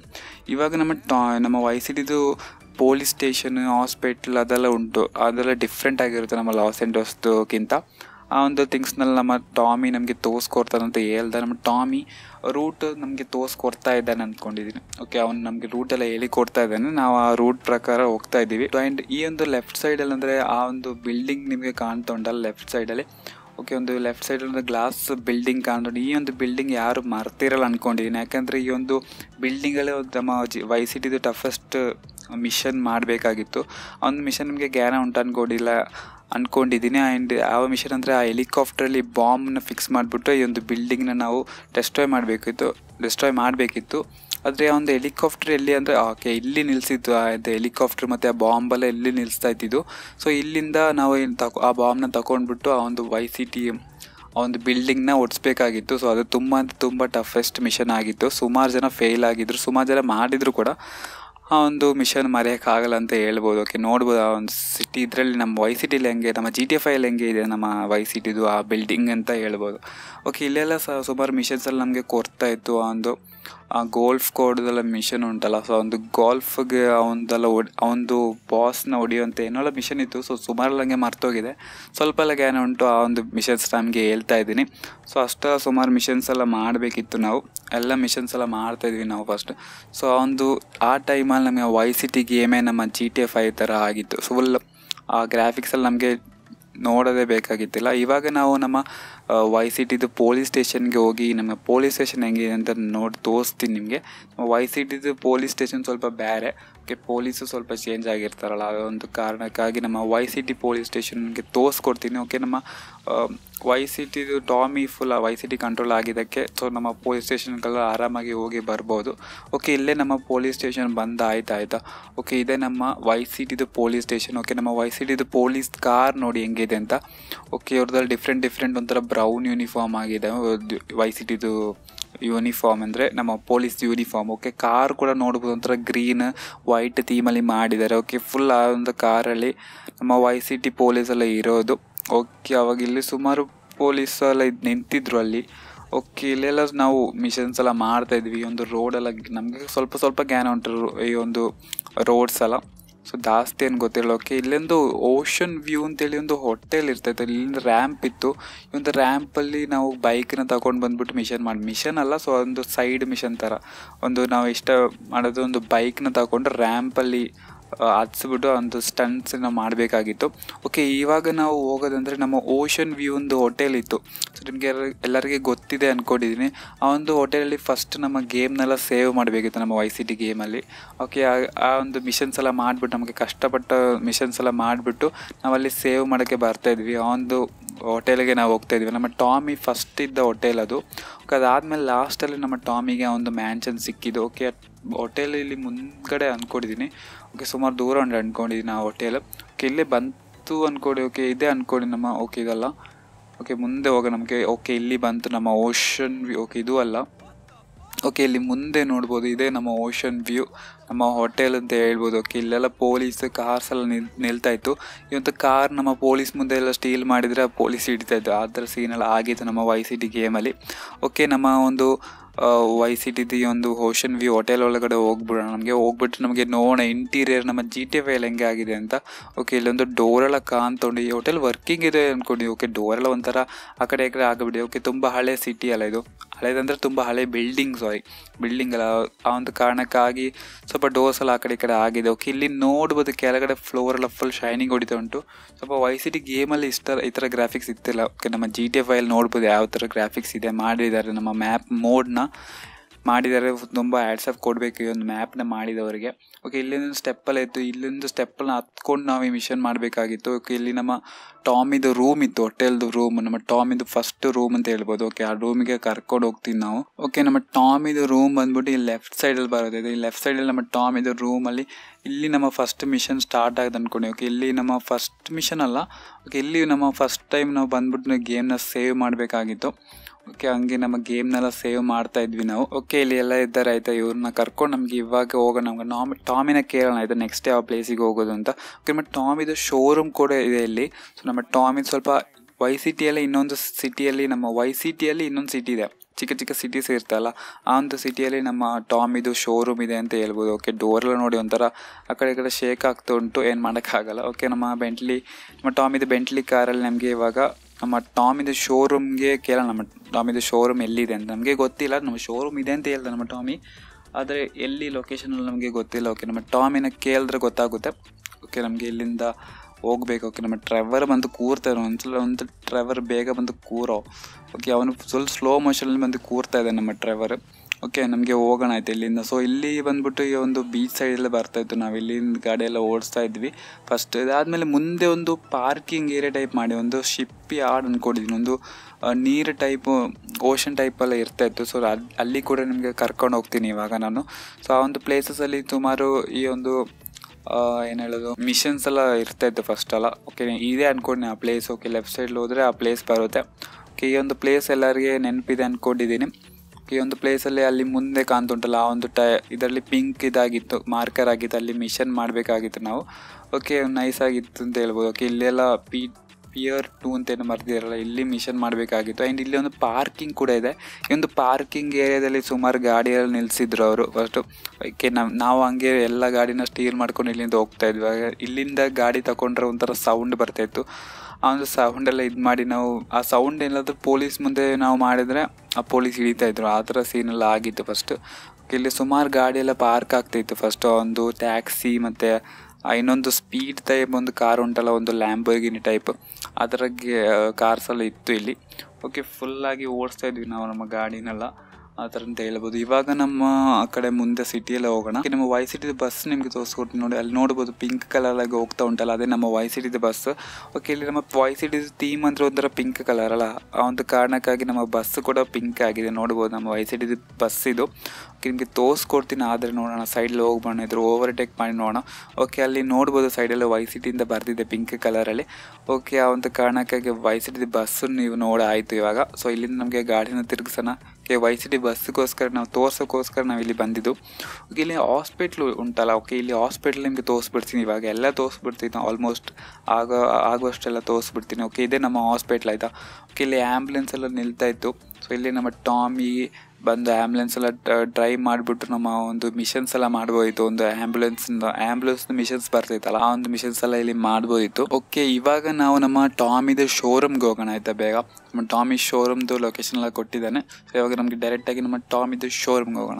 ಇವಾಗ ನಮ್ಮ ಟಾ ನಮ್ಮ ವೈ ಸಿಟಿದು ಪೊಲೀಸ್ ಸ್ಟೇಷನ್ ಹಾಸ್ಪಿಟ್ಲ್ ಅದೆಲ್ಲ ಉಂಟು ಅದೆಲ್ಲ ಡಿಫ್ರೆಂಟ್ ಆಗಿರುತ್ತೆ ನಮ್ಮ ಲಾಸ್ ಎಂಡೋಸ್ದಕ್ಕಿಂತ ಆ ಒಂದು ಥಿಂಗ್ಸ್ನಲ್ಲಿ ನಮ್ಮ ಟಾಮಿ ನಮಗೆ ತೋರಿಸ್ಕೊಡ್ತಾನಂತ ಹೇಳ್ದೆ ನಮ್ಮ ಟಾಮಿ ರೂಟ್ ನಮಗೆ ತೋರಿಸ್ಕೊಡ್ತಾ ಇದ್ದಾನೆ ಅಂದ್ಕೊಂಡಿದ್ದೀನಿ ಓಕೆ ಅವನು ನಮಗೆ ರೂಟೆಲ್ಲ ಹೇಳಿ ಕೊಡ್ತಾ ಇದ್ದಾನೆ ನಾವು ಆ ರೂಟ್ ಪ್ರಕಾರ ಹೋಗ್ತಾ ಇದ್ದೀವಿ ಆ್ಯಂಡ್ ಈ ಒಂದು ಲೆಫ್ಟ್ ಸೈಡಲ್ಲಿ ಅಂದರೆ ಆ ಒಂದು ಬಿಲ್ಡಿಂಗ್ ನಿಮಗೆ ಕಾಣ್ತಾ ಉಂಟಲ್ಲ ಲೆಫ್ಟ್ ಸೈಡಲ್ಲಿ ಓಕೆ ಒಂದು ಲೆಫ್ಟ್ ಸೈಡ್ ಒಂದು ಗ್ಲಾಸ್ ಬಿಲ್ಡಿಂಗ್ ಕಾಣ್ತೊಂಡು ಈ ಒಂದು ಬಿಲ್ಡಿಂಗ್ ಯಾರು ಮರ್ತಿರಲ್ಲ ಅಂದ್ಕೊಂಡಿದ್ದೀನಿ ಯಾಕೆಂದರೆ ಈ ಒಂದು ಬಿಲ್ಡಿಂಗಲ್ಲೇ ನಮ್ಮ ಜಿ ವೈ ಸಿಟಿದು ಟಫೆಸ್ಟ್ ಮಿಷನ್ ಮಾಡಬೇಕಾಗಿತ್ತು ಒಂದು ಮಿಷನ್ ನಿಮಗೆ ಜ್ಞಾನ ಉಂಟು ಅನ್ಕೊಂಡಿಲ್ಲ ಅಂದ್ಕೊಂಡಿದ್ದೀನಿ ಆ್ಯಂಡ್ ಯಾವ ಮಿಷನ್ ಅಂದರೆ ಆ ಹೆಲಿಕಾಪ್ಟ್ರಲ್ಲಿ ಬಾಂಬ್ನ ಫಿಕ್ಸ್ ಮಾಡಿಬಿಟ್ಟು ಈ ಒಂದು ಬಿಲ್ಡಿಂಗ್ನ ನಾವು ಡೆಸ್ಟ್ರಾಯ್ ಮಾಡಬೇಕಿತ್ತು ಡೆಸ್ಟ್ರಾಯ್ ಮಾಡಬೇಕಿತ್ತು ಆದರೆ ಆ ಒಂದು ಹೆಲಿಕಾಪ್ಟರ್ ಎಲ್ಲಿ ಅಂದರೆ ಓಕೆ ಇಲ್ಲಿ ನಿಲ್ಲಿಸಿತ್ತು ಆ ಹೆಲಿಕಾಪ್ಟರ್ ಮತ್ತು ಆ ಬಾಂಬೆಲ್ಲ ಎಲ್ಲಿ ನಿಲ್ಲಿಸ್ತಾ ಇದ್ದಿದ್ದು ಸೊ ಇಲ್ಲಿಂದ ನಾವು ಏನು ತಕೊ ಆ ಬಾಂಬ್ನ ತಗೊಂಡ್ಬಿಟ್ಟು ಆ ಒಂದು ವೈ ಟಿ ಆ ಒಂದು ಬಿಲ್ಡಿಂಗ್ನ ಒಡಿಸ್ಬೇಕಾಗಿತ್ತು ಸೊ ಅದು ತುಂಬ ಅಂದರೆ ತುಂಬ ಟಫೆಸ್ಟ್ ಮಿಷನ್ ಆಗಿತ್ತು ಸುಮಾರು ಜನ ಫೇಲ್ ಆಗಿದ್ದರು ಸುಮಾರು ಜನ ಮಾಡಿದರು ಕೂಡ ಆ ಒಂದು ಮಿಷನ್ ಮರೆಯೋಕ್ಕಾಗಲ್ಲ ಅಂತ ಹೇಳ್ಬೋದು ಓಕೆ ನೋಡ್ಬೋದು ಆ ಒಂದು ಸಿಟಿ ಇದರಲ್ಲಿ ನಮ್ಮ ವೈ ಸಿಟಿಲಿ ಹೆಂಗೆ ನಮ್ಮ ಜಿ ಟಿ ಎಫ್ ಐಲಿ ಹೆಂಗೆ ಇದೆ ನಮ್ಮ ವೈ ಸಿಟಿದು ಆ ಬಿಲ್ಡಿಂಗ್ ಅಂತ ಹೇಳ್ಬೋದು ಓಕೆ ಇಲ್ಲೆಲ್ಲ ಸಹ ಸುಮಾರು ಮಿಷನ್ಸಲ್ಲಿ ನಮಗೆ ಕೊರ್ತಾ ಇತ್ತು ಆ ಒಂದು ಆ ಗೋಲ್ಫ್ ಕೋಡ್ದೆಲ್ಲ ಮಿಷನ್ ಉಂಟಲ್ಲ ಸೊ ಒಂದು ಗೋಲ್ಫ್ಗೆ ಅವನದೆಲ್ಲ ಒಡ್ ಅವನದು ಬಾಸ್ನ ಹೊಡಿಯುವಂಥ ಏನೋ ಮಿಷನ್ ಇತ್ತು ಸೊ ಸುಮಾರು ಹಂಗೆ ಮರ್ತೋಗಿದೆ ಸ್ವಲ್ಪ ಎಲ್ಲ ಉಂಟು ಆ ಒಂದು ಮಿಷನ್ಸ್ ನಮಗೆ ಹೇಳ್ತಾ ಇದ್ದೀನಿ ಸೊ ಅಷ್ಟು ಸುಮಾರು ಮಿಷನ್ಸ್ ಎಲ್ಲ ಮಾಡಬೇಕಿತ್ತು ನಾವು ಎಲ್ಲ ಮಿಷನ್ಸ್ ಎಲ್ಲ ಮಾಡ್ತಾ ಇದ್ವಿ ನಾವು ಫಸ್ಟ್ ಸೊ ಒಂದು ಆ ಟೈಮಲ್ಲಿ ನಮಗೆ ವೈ ಸಿ ಟಿ ಗೇಮೇ ನಮ್ಮ ಜಿ ಟಿ ಎಫ್ ಐ ಥರ ಆಗಿತ್ತು ಸೊ ಫುಲ್ ಆ ಗ್ರಾಫಿಕ್ಸಲ್ಲಿ ನಮಗೆ ನೋಡೋದೇ ಬೇಕಾಗಿತ್ತಿಲ್ಲ ಇವಾಗ ನಾವು ನಮ್ಮ ವೈ ಸಿಟಿದು ಪೊಲೀಸ್ ಸ್ಟೇಷನ್ಗೆ ಹೋಗಿ ನಮ್ಮ ಪೊಲೀಸ್ ಸ್ಟೇಷನ್ ಹೆಂಗಿದೆ ಅಂತ ನೋಡಿ ತೋರಿಸ್ತೀನಿ ನಿಮಗೆ ವೈ ಸಿಟಿದು ಪೊಲೀಸ್ ಸ್ಟೇಷನ್ ಸ್ವಲ್ಪ ಬೇರೆ ಓಕೆ ಪೊಲೀಸು ಸ್ವಲ್ಪ ಚೇಂಜ್ ಆಗಿರ್ತಾರಲ್ಲ ಆ ಒಂದು ಕಾರಣಕ್ಕಾಗಿ ನಮ್ಮ ವೈ ಟಿ ಪೊಲೀಸ್ ಸ್ಟೇಷನ್ಗೆ ತೋರಿಸ್ಕೊಡ್ತೀನಿ ಓಕೆ ನಮ್ಮ ವೈ ಟಿದು ಟಾಮಿ ಫುಲ್ ವೈ ಟಿ ಕಂಟ್ರೋಲ್ ಆಗಿದ್ದಕ್ಕೆ ಸೊ ನಮ್ಮ ಪೊಲೀಸ್ ಸ್ಟೇಷನ್ಗೆಲ್ಲ ಆರಾಮಾಗಿ ಹೋಗಿ ಬರ್ಬೋದು ಓಕೆ ಇಲ್ಲೇ ನಮ್ಮ ಪೊಲೀಸ್ ಸ್ಟೇಷನ್ ಬಂದ ಆಯ್ತಾ ಆಯಿತಾ ಓಕೆ ಇದೇ ನಮ್ಮ ವೈ ಟಿದು ಪೊಲೀಸ್ ಸ್ಟೇಷನ್ ಓಕೆ ನಮ್ಮ ವೈ ಸಿಟಿದು ಪೊಲೀಸ್ ಕಾರ್ ನೋಡಿ ಹೆಂಗಿದೆ ಅಂತ ಓಕೆ ಇವ್ರದ್ದಲ್ಲಿ ಡಿಫ್ರೆಂಟ್ ಡಿಫ್ರೆಂಟ್ ಒಂಥರ ಬ್ರ ಬ್ರೌನ್ ಯೂನಿಫಾರ್ಮ್ ಆಗಿದೆ ವೈ ಸಿಟಿದು ಯೂನಿಫಾರ್ಮ್ ಅಂದರೆ ನಮ್ಮ ಪೊಲೀಸ್ ಯೂನಿಫಾರ್ಮ್ ಓಕೆ ಕಾರ್ ಕೂಡ ನೋಡ್ಬೋದು ಒಂಥರ ಗ್ರೀನ್ ವೈಟ್ ಥೀಮಲ್ಲಿ ಮಾಡಿದ್ದಾರೆ ಓಕೆ ಫುಲ್ ಆ ಒಂದು ಕಾರಲ್ಲಿ ನಮ್ಮ ವೈ ಸಿಟಿ ಎಲ್ಲ ಇರೋದು ಓಕೆ ಅವಾಗ ಇಲ್ಲಿ ಸುಮಾರು ಪೊಲೀಸ್ ಎಲ್ಲ ಇದು ನಿಂತಿದ್ರು ಅಲ್ಲಿ ಓಕೆ ಇಲ್ಲೆಲ್ಲ ನಾವು ಮಿಷನ್ಸ್ ಎಲ್ಲ ಮಾಡ್ತಾ ಇದ್ವಿ ಒಂದು ರೋಡೆಲ್ಲ ನಮಗೆ ಸ್ವಲ್ಪ ಸ್ವಲ್ಪ ಜ್ಞಾನ ಉಂಟು ಈ ಒಂದು ರೋಡ್ಸ್ ಎಲ್ಲ ಸೊ ಜಾಸ್ತಿ ಏನು ಓಕೆ ಇಲ್ಲೊಂದು ಓಷನ್ ವ್ಯೂ ಅಂತೇಳಿ ಒಂದು ಹೋಟೆಲ್ ಇರ್ತೈತೆ ಇಲ್ಲಿಂದ ರ್ಯಾಂಪ್ ಇತ್ತು ಈ ಒಂದು ರ್ಯಾಂಪಲ್ಲಿ ನಾವು ಬೈಕ್ನ ತಗೊಂಡು ಬಂದ್ಬಿಟ್ಟು ಮಿಷನ್ ಮಾಡಿ ಮಿಷನ್ ಅಲ್ಲ ಸೊ ಒಂದು ಸೈಡ್ ಮಿಷನ್ ಥರ ಒಂದು ನಾವು ಇಷ್ಟ ಮಾಡೋದು ಒಂದು ಬೈಕ್ನ ತಗೊಂಡು ರ್ಯಾಂಪಲ್ಲಿ ಹತ್ಸ್ಬಿಟ್ಟು ಒಂದು ನಾವು ಮಾಡಬೇಕಾಗಿತ್ತು ಓಕೆ ಇವಾಗ ನಾವು ಹೋಗೋದಂದರೆ ನಮ್ಮ ಓಷನ್ ವ್ಯೂ ಒಂದು ಹೋಟೆಲ್ ಇತ್ತು ಸೊ ನಿಮಗೆ ಎಲ್ಲರಿಗೆ ಗೊತ್ತಿದೆ ಅಂದ್ಕೊಂಡಿದ್ದೀನಿ ಆ ಒಂದು ಹೋಟೆಲಲ್ಲಿ ಫಸ್ಟ್ ನಮ್ಮ ಗೇಮ್ನೆಲ್ಲ ಸೇವ್ ಮಾಡಬೇಕಿತ್ತು ನಮ್ಮ ವೈ ಸಿ ಟಿ ಗೇಮಲ್ಲಿ ಓಕೆ ಆ ಒಂದು ಮಿಷನ್ಸ್ ಎಲ್ಲ ಮಾಡಿಬಿಟ್ಟು ನಮಗೆ ಕಷ್ಟಪಟ್ಟ ಮಿಷನ್ಸ್ ಎಲ್ಲ ಮಾಡಿಬಿಟ್ಟು ನಾವಲ್ಲಿ ಸೇವ್ ಮಾಡೋಕ್ಕೆ ಬರ್ತಾಯಿದ್ವಿ ಆ ಒಂದು ಹೋಟೆಲಿಗೆ ನಾವು ಹೋಗ್ತಾಯಿದ್ವಿ ನಮ್ಮ ಟಾಮಿ ಫಸ್ಟ್ ಇದ್ದ ಹೋಟೆಲ್ ಅದು ಓಕೆ ಅದಾದಮೇಲೆ ಲಾಸ್ಟಲ್ಲಿ ನಮ್ಮ ಟಾಮಿಗೆ ಒಂದು ಮ್ಯಾನ್ಷನ್ ಸಿಕ್ಕಿದ್ದು ಓಕೆ ಹೋಟೆಲ್ ಇಲ್ಲಿ ಮುಂದ್ಗಡೆ ಅಂದ್ಕೊಂಡಿದ್ದೀನಿ ಓಕೆ ಸುಮಾರು ದೂರ ಉಂಟು ಅಂದ್ಕೊಂಡಿದ್ದೀನಿ ಆ ಹೋಟೆಲ್ ಓಕೆ ಇಲ್ಲೇ ಬಂತು ಅನ್ಕೊಂಡಿ ಓಕೆ ಇದೇ ಅಂದ್ಕೊಳ್ಳಿ ನಮ್ಮ ಓಕೆ ಇದಲ್ಲ ಓಕೆ ಮುಂದೆ ಹೋಗ ನಮಗೆ ಓಕೆ ಇಲ್ಲಿ ಬಂತು ನಮ್ಮ ಓಷನ್ ವ್ಯೂ ಓಕೆ ಇದು ಅಲ್ಲ ಓಕೆ ಇಲ್ಲಿ ಮುಂದೆ ನೋಡ್ಬೋದು ಇದೇ ನಮ್ಮ ಓಷನ್ ವ್ಯೂ ನಮ್ಮ ಹೋಟೆಲ್ ಅಂತ ಹೇಳ್ಬೋದು ಓಕೆ ಇಲ್ಲೆಲ್ಲ ಪೊಲೀಸ್ ಕಾರ್ಸ್ ಎಲ್ಲ ನಿಲ್ ಇತ್ತು ಇವತ್ತು ಕಾರ್ ನಮ್ಮ ಪೊಲೀಸ್ ಮುಂದೆ ಎಲ್ಲ ಸ್ಟೀಲ್ ಮಾಡಿದರೆ ಪೊಲೀಸ್ ಹಿಡಿತಾಯಿತ್ತು ಆ ಥರ ಸೀನೆಲ್ಲ ಆಗಿತ್ತು ನಮ್ಮ ವೈ ಸಿ ಟಿ ಗೇಮಲ್ಲಿ ಓಕೆ ನಮ್ಮ ಒಂದು ವೈ ಸಿಟಿದು ಒಂದು ಓಷನ್ ವ್ಯೂ ಹೋಟೆಲ್ ಒಳಗಡೆ ಹೋಗ್ಬಿಡೋಣ ನಮಗೆ ಹೋಗ್ಬಿಟ್ಟು ನಮಗೆ ನೋಡೋಣ ಇಂಟೀರಿಯರ್ ನಮ್ಮ ಜಿ ಟಿ ವೈಲ್ ಹೆಂಗೆ ಆಗಿದೆ ಅಂತ ಓಕೆ ಇಲ್ಲೊಂದು ಡೋರೆಲ್ಲ ಕಾಣ್ತೊಂಡು ಈ ಹೋಟೆಲ್ ವರ್ಕಿಂಗ್ ಇದೆ ಅಂದ್ಕೊಂಡು ಓಕೆ ಎಲ್ಲ ಒಂಥರ ಆ ಕಡೆ ಈ ಕಡೆ ಆಗಬಿಡಿ ಓಕೆ ತುಂಬ ಹಳೆ ಸಿಟಿ ಅಲ್ಲ ಇದು ಹಳೇದಂದರೆ ತುಂಬ ಹಳೆ ಬಿಲ್ಡಿಂಗ್ ಸಾರಿ ಬಿಲ್ಡಿಂಗ್ ಅಲ್ಲ ಆ ಒಂದು ಕಾರಣಕ್ಕಾಗಿ ಸ್ವಲ್ಪ ಡೋರ್ಸ್ ಎಲ್ಲ ಆ ಕಡೆ ಈ ಕಡೆ ಆಗಿದೆ ಓಕೆ ಇಲ್ಲಿ ನೋಡ್ಬೋದು ಕೆಳಗಡೆ ಫ್ಲೋರ್ ಎಲ್ಲ ಫುಲ್ ಶೈನಿಂಗ್ ಹೊಡಿತಾ ಉಂಟು ಸ್ವಲ್ಪ ವೈ ಸಿ ಟಿ ಗೇಮಲ್ಲಿ ಇಷ್ಟ ಈ ಥರ ಗ್ರಾಫಿಕ್ಸ್ ಇತ್ತಿಲ್ಲ ಓಕೆ ನಮ್ಮ ಜಿ ಟಿ ಎಫ್ ಐಲ್ಲಿ ನೋಡ್ಬೋದು ಯಾವ ಥರ ಗ್ರಾಫಿಕ್ಸ್ ಇದೆ ಮಾಡಿದ್ದಾರೆ ನಮ್ಮ ಮ್ಯಾಪ್ ಮೋಡ್ನ ಮಾಡಿದ್ದಾರೆ ತುಂಬ ಆ್ಯಡ್ಸ್ ಆಫ್ ಕೊಡಬೇಕು ಈ ಒಂದು ಮ್ಯಾಪ್ನ ಮಾಡಿದವರಿಗೆ ಓಕೆ ಇಲ್ಲಿಂದ ಸ್ಟೆಪ್ಪಲ್ಲಿ ಇತ್ತು ಇಲ್ಲಿಂದ ಸ್ಟೆಪ್ಪನ್ನ ಹತ್ಕೊಂಡು ನಾವು ಈ ಮಿಷನ್ ಮಾಡಬೇಕಾಗಿತ್ತು ಓಕೆ ಇಲ್ಲಿ ನಮ್ಮ ಟಾಮಿದು ರೂಮ್ ಇತ್ತು ಹೋಟೆಲ್ದು ರೂಮ್ ನಮ್ಮ ಟಾಮಿದು ಫಸ್ಟ್ ರೂಮ್ ಅಂತ ಹೇಳ್ಬೋದು ಓಕೆ ಆ ರೂಮಿಗೆ ಕರ್ಕೊಂಡು ಹೋಗ್ತೀವಿ ನಾವು ಓಕೆ ನಮ್ಮ ಟಾಮಿದು ರೂಮ್ ಬಂದ್ಬಿಟ್ಟು ಈ ಲೆಫ್ಟ್ ಸೈಡಲ್ಲಿ ಬರೋದಿದೆ ಈ ಲೆಫ್ಟ್ ಸೈಡಲ್ಲಿ ನಮ್ಮ ಟಾಮಿದು ರೂಮಲ್ಲಿ ಇಲ್ಲಿ ನಮ್ಮ ಫಸ್ಟ್ ಮಿಷನ್ ಸ್ಟಾರ್ಟ್ ಆಗಿದೆ ಅಂದ್ಕೊಂಡು ಓಕೆ ಇಲ್ಲಿ ನಮ್ಮ ಫಸ್ಟ್ ಮಿಷನ್ ಅಲ್ಲ ಓಕೆ ಇಲ್ಲಿ ನಮ್ಮ ಫಸ್ಟ್ ಟೈಮ್ ನಾವು ಬಂದ್ಬಿಟ್ಟು ಗೇಮ್ನ ಸೇವ್ ಮಾಡಬೇಕಾಗಿತ್ತು ಓಕೆ ಹಂಗೆ ನಮ್ಮ ಗೇಮ್ನೆಲ್ಲ ಸೇವ್ ಮಾಡ್ತಾ ಇದ್ವಿ ನಾವು ಓಕೆ ಇಲ್ಲಿ ಎಲ್ಲ ಇದ್ದಾರೆ ಆಯಿತಾ ಇವ್ರನ್ನ ಕರ್ಕೊಂಡು ನಮಗೆ ಇವಾಗ ಹೋಗೋ ನಮ್ಗೆ ನಾಮಿ ಟಾಮಿನ ಕೇಳೋಣ ಆಯ್ತಾ ನೆಕ್ಸ್ಟ್ ಯಾವ ಪ್ಲೇಸಿಗೆ ಹೋಗೋದು ಅಂತ ಓಕೆ ಮತ್ತು ಟಾಮಿದು ಶೋರೂಮ್ ಕೂಡ ಇದೆ ಇಲ್ಲಿ ಸೊ ನಮ್ಮ ಟಾಮಿದು ಸ್ವಲ್ಪ ವೈ ಸಿಟಿಯಲ್ಲಿ ಇನ್ನೊಂದು ಸಿಟಿಯಲ್ಲಿ ನಮ್ಮ ವೈ ಸಿಟಿಯಲ್ಲಿ ಇನ್ನೊಂದು ಸಿಟಿ ಇದೆ ಚಿಕ್ಕ ಚಿಕ್ಕ ಸಿಟೀಸ್ ಇರ್ತಲ್ಲ ಆ ಒಂದು ಸಿಟಿಯಲ್ಲಿ ನಮ್ಮ ಟಾಮಿದು ಶೋರೂಮ್ ಇದೆ ಅಂತ ಹೇಳ್ಬೋದು ಓಕೆ ಡೋರೆಲ್ಲ ನೋಡಿ ಒಂಥರ ಆ ಕಡೆ ಈ ಕಡೆ ಶೇಕ್ ಆಗ್ತಾ ಉಂಟು ಏನು ಮಾಡೋಕ್ಕಾಗಲ್ಲ ಓಕೆ ನಮ್ಮ ಬೆಂಟ್ಲಿ ನಮ್ಮ ಟಾಮಿದು ಬೆಂಟ್ಲಿ ಕಾರಲ್ಲಿ ನಮಗೆ ಇವಾಗ ನಮ್ಮ ಟಾಮಿದು ಶೋರೂಮ್ಗೆ ಕೇಳೋಣ ನಮ್ಮ ಟಾಮಿದು ಶೋರೂಮ್ ಎಲ್ಲಿದೆ ಅಂತ ನಮಗೆ ಗೊತ್ತಿಲ್ಲ ನಮ್ಮ ಶೋರೂಮ್ ಇದೆ ಅಂತ ಹೇಳ್ದೆ ನಮ್ಮ ಟಾಮಿ ಆದರೆ ಎಲ್ಲಿ ಲೊಕೇಶನಲ್ಲಿ ನಮಗೆ ಗೊತ್ತಿಲ್ಲ ಓಕೆ ನಮ್ಮ ಟಾಮಿನ ಕೇಳಿದ್ರೆ ಗೊತ್ತಾಗುತ್ತೆ ಓಕೆ ನಮಗೆ ಇಲ್ಲಿಂದ ಹೋಗ್ಬೇಕು ಓಕೆ ನಮ್ಮ ಡ್ರೈವರ್ ಬಂದು ಕೂರ್ತಾರೆ ಒಂದ್ಸಲ ಒಂದು ಡ್ರೈವರ್ ಬೇಗ ಬಂದು ಕೂರೋ ಓಕೆ ಅವನು ಫುಲ್ ಸ್ಲೋ ಮೋಷನಲ್ಲಿ ಬಂದು ಕೂರ್ತಾ ಇದೆ ನಮ್ಮ ಡ್ರೈವರ್ ಓಕೆ ನಮಗೆ ಹೋಗೋಣ ಆಯಿತು ಇಲ್ಲಿಂದ ಸೊ ಇಲ್ಲಿ ಬಂದ್ಬಿಟ್ಟು ಈ ಒಂದು ಬೀಚ್ ಬರ್ತಾ ಇತ್ತು ನಾವು ಇಲ್ಲಿಂದ ಗಾಡಿ ಎಲ್ಲ ಓಡಿಸ್ತಾ ಇದ್ವಿ ಫಸ್ಟ್ ಇದಾದಮೇಲೆ ಮುಂದೆ ಒಂದು ಪಾರ್ಕಿಂಗ್ ಏರಿಯಾ ಟೈಪ್ ಮಾಡಿ ಒಂದು ಶಿಪ್ಪಿ ಆಡ್ ಅಂದ್ಕೊಂಡಿದ್ದೀನಿ ಒಂದು ನೀರು ಟೈಪು ಓಷನ್ ಟೈಪೆಲ್ಲ ಇತ್ತು ಸೊ ಅಲ್ಲಿ ಕೂಡ ನಿಮಗೆ ಕರ್ಕೊಂಡು ಹೋಗ್ತೀನಿ ಇವಾಗ ನಾನು ಸೊ ಆ ಒಂದು ಪ್ಲೇಸಸಲ್ಲಿ ಸುಮಾರು ಈ ಒಂದು ಏನು ಹೇಳೋದು ಮಿಷನ್ಸ್ ಎಲ್ಲ ಇತ್ತು ಫಸ್ಟ್ ಎಲ್ಲ ಓಕೆ ಇದೇ ಅಂದ್ಕೊಂಡೆ ಆ ಪ್ಲೇಸ್ ಓಕೆ ಲೆಫ್ಟ್ ಸೈಡ್ ಹೋದರೆ ಆ ಪ್ಲೇಸ್ ಬರುತ್ತೆ ಓಕೆ ಈ ಒಂದು ಪ್ಲೇಸ್ ಎಲ್ಲರಿಗೆ ನೆನಪಿದೆ ಅಂದ್ಕೊಂಡಿದ್ದೀನಿ ಈ ಒಂದು ಪ್ಲೇಸಲ್ಲಿ ಅಲ್ಲಿ ಮುಂದೆ ಕಾಣ್ತುಂಟಲ್ಲ ಆ ಒಂದು ಟೈ ಇದರಲ್ಲಿ ಪಿಂಕ್ ಇದಾಗಿತ್ತು ಮಾರ್ಕರ್ ಆಗಿತ್ತು ಅಲ್ಲಿ ಮಿಷನ್ ಮಾಡಬೇಕಾಗಿತ್ತು ನಾವು ಓಕೆ ನೈಸ್ ಆಗಿತ್ತು ಅಂತ ಹೇಳ್ಬೋದು ಓಕೆ ಇಲ್ಲೆಲ್ಲ ಪೀಟ್ ಪಿಯರ್ ಟೂ ಅಂತ ಏನು ಮರೆದಿರಲ್ಲ ಇಲ್ಲಿ ಮಿಷನ್ ಮಾಡಬೇಕಾಗಿತ್ತು ಆ್ಯಂಡ್ ಇಲ್ಲಿ ಒಂದು ಪಾರ್ಕಿಂಗ್ ಕೂಡ ಇದೆ ಈ ಒಂದು ಪಾರ್ಕಿಂಗ್ ಏರಿಯಾದಲ್ಲಿ ಸುಮಾರು ಗಾಡಿಯಲ್ಲಿ ನಿಲ್ಲಿಸಿದ್ರು ಅವರು ಫಸ್ಟು ಓಕೆ ನಾವು ನಾವು ಹಂಗೆ ಎಲ್ಲ ಗಾಡಿನ ಸ್ಟೀಲ್ ಮಾಡ್ಕೊಂಡು ಇಲ್ಲಿಂದ ಹೋಗ್ತಾ ಇದ್ವಿ ಇಲ್ಲಿಂದ ಗಾಡಿ ತಗೊಂಡ್ರೆ ಒಂಥರ ಸೌಂಡ್ ಬರ್ತಾಯಿತ್ತು ಆ ಒಂದು ಸೌಂಡೆಲ್ಲ ಇದು ಮಾಡಿ ನಾವು ಆ ಸೌಂಡ್ ಏನಾದರೂ ಪೊಲೀಸ್ ಮುಂದೆ ನಾವು ಮಾಡಿದರೆ ಆ ಪೊಲೀಸ್ ಇದ್ರು ಆ ಥರ ಸೀನೆಲ್ಲ ಆಗಿತ್ತು ಫಸ್ಟು ಇಲ್ಲಿ ಸುಮಾರು ಗಾಡಿಯೆಲ್ಲ ಪಾರ್ಕ್ ಆಗ್ತಾಯಿತ್ತು ಫಸ್ಟು ಒಂದು ಟ್ಯಾಕ್ಸಿ ಮತ್ತು ಇನ್ನೊಂದು ಸ್ಪೀಡ್ ಟೈಪ್ ಒಂದು ಕಾರ್ ಉಂಟಲ್ಲ ಒಂದು ಲ್ಯಾಂಬರ್ಗಿನಿ ಟೈಪ್ ಅದರ ಕಾರ್ ಎಲ್ಲ ಇತ್ತು ಇಲ್ಲಿ ಓಕೆ ಫುಲ್ಲಾಗಿ ಓಡಿಸ್ತಾ ಇದ್ವಿ ನಾವು ನಮ್ಮ ಗಾಡಿನೆಲ್ಲ ಆ ಥರ ಅಂತ ಹೇಳ್ಬೋದು ಇವಾಗ ನಮ್ಮ ಆ ಕಡೆ ಮುಂದೆ ಸಿಟಿಯಲ್ಲೇ ಹೋಗೋಣ ನಮ್ಮ ವೈ ಸಿಟಿ ಬಸ್ ನಿಮಗೆ ತೋರಿಸ್ಕೊಡ್ತೀನಿ ನೋಡಿ ಅಲ್ಲಿ ನೋಡ್ಬೋದು ಪಿಂಕ್ ಕಲರ್ ಆಗಿ ಹೋಗ್ತಾ ಉಂಟಲ್ಲ ಅದೇ ನಮ್ಮ ವೈ ಸಿಟಿ ಬಸ್ ಓಕೆ ಇಲ್ಲಿ ನಮ್ಮ ವೈ ಸಿಟಿ ಥೀಮ್ ಅಂದ್ರೆ ಒಂಥರ ಪಿಂಕ್ ಕಲರ್ ಅಲ್ಲ ಆ ಒಂದು ಕಾರಣಕ್ಕಾಗಿ ನಮ್ಮ ಬಸ್ ಕೂಡ ಪಿಂಕ್ ಆಗಿದೆ ನೋಡ್ಬೋದು ನಮ್ಮ ವೈ ಸಿಟಿ ಬಸ್ ಇದು ಓಕೆ ನಿಮಗೆ ತೋರಿಸ್ಕೊಡ್ತೀನಿ ಆದ್ರೆ ನೋಡೋಣ ಸೈಡ್ ಹೋಗ್ಬೋಣ ಇದ್ರು ಓವರ್ಟೇಕ್ ಮಾಡಿ ನೋಡೋಣ ಓಕೆ ಅಲ್ಲಿ ನೋಡ್ಬೋದು ಸೈಡಲ್ಲಿ ವೈ ಇಂದ ಬರ್ದಿದೆ ಪಿಂಕ್ ಕಲರ್ ಅಲ್ಲಿ ಓಕೆ ಆ ಒಂದು ಕಾರಣಕ್ಕಾಗಿ ವೈ ಸಿಟಿ ಬಸ್ ನೀವು ನೋಡೋ ಆಯಿತು ಇವಾಗ ಸೊ ಇಲ್ಲಿಂದ ನಮಗೆ ಗಾಡಿನ ತಿರುಗಿಸೋಣ ಓಕೆ ವೈ ಸಿ ಡಿ ಬಸ್ಗೋಸ್ಕರ ನಾವು ತೋರ್ಸೋಕ್ಕೋಸ್ಕರ ಇಲ್ಲಿ ಬಂದಿದ್ದು ಓಕೆ ಇಲ್ಲಿ ಹಾಸ್ಪಿಟ್ಲು ಉಂಟಲ್ಲ ಓಕೆ ಇಲ್ಲಿ ಹಾಸ್ಪಿಟ್ಲ್ ನಿಮಗೆ ತೋರಿಸ್ಬಿಡ್ತೀನಿ ಇವಾಗ ಎಲ್ಲ ತೋರಿಸ್ಬಿಡ್ತೀನಿ ಆಲ್ಮೋಸ್ಟ್ ಆಗ ಆಗುವಷ್ಟೆಲ್ಲ ತೋರಿಸ್ಬಿಡ್ತೀನಿ ಓಕೆ ಇದೇ ನಮ್ಮ ಹಾಸ್ಪಿಟ್ಲ್ ಆಯಿತಾ ಓಕೆ ಇಲ್ಲಿ ಆ್ಯಂಬುಲೆನ್ಸ್ ಎಲ್ಲ ನಿಲ್ತಾ ಇತ್ತು ಸೊ ಇಲ್ಲಿ ನಮ್ಮ ಟಾಮಿ ಬಂದು ಆ್ಯಂಬುಲೆನ್ಸ್ ಎಲ್ಲ ಡ್ರೈವ್ ಮಾಡಿಬಿಟ್ಟು ನಮ್ಮ ಒಂದು ಮಿಷನ್ಸ್ ಎಲ್ಲ ಮಾಡ್ಬೋದಿತ್ತು ಒಂದು ಆ್ಯಂಬುಲೆನ್ಸ್ ಆ್ಯಂಬುಲೆನ್ಸ್ ಮಿಷನ್ಸ್ ಬರ್ತೈತಲ್ಲ ಆ ಒಂದು ಮಿಷನ್ಸ್ ಎಲ್ಲ ಇಲ್ಲಿ ಮಾಡ್ಬೋದಿತ್ತು ಓಕೆ ಇವಾಗ ನಾವು ನಮ್ಮ ಟಾಮಿದು ಶೋರೂಮ್ಗೆ ಹೋಗೋಣ ಆಯ್ತಾ ಬೇಗ ನಮ್ಮ ಟಾಮಿ ಶೋರೂಮ್ದು ಲೊಕೇಶನ್ ಎಲ್ಲ ಕೊಟ್ಟಿದ್ದಾನೆ ಸೊ ಇವಾಗ ನಮಗೆ ಡೈರೆಕ್ಟಾಗಿ ನಮ್ಮ ಟಾಮಿದು ಶೋರೂಮ್ಗೆ ಹೋಗೋಣ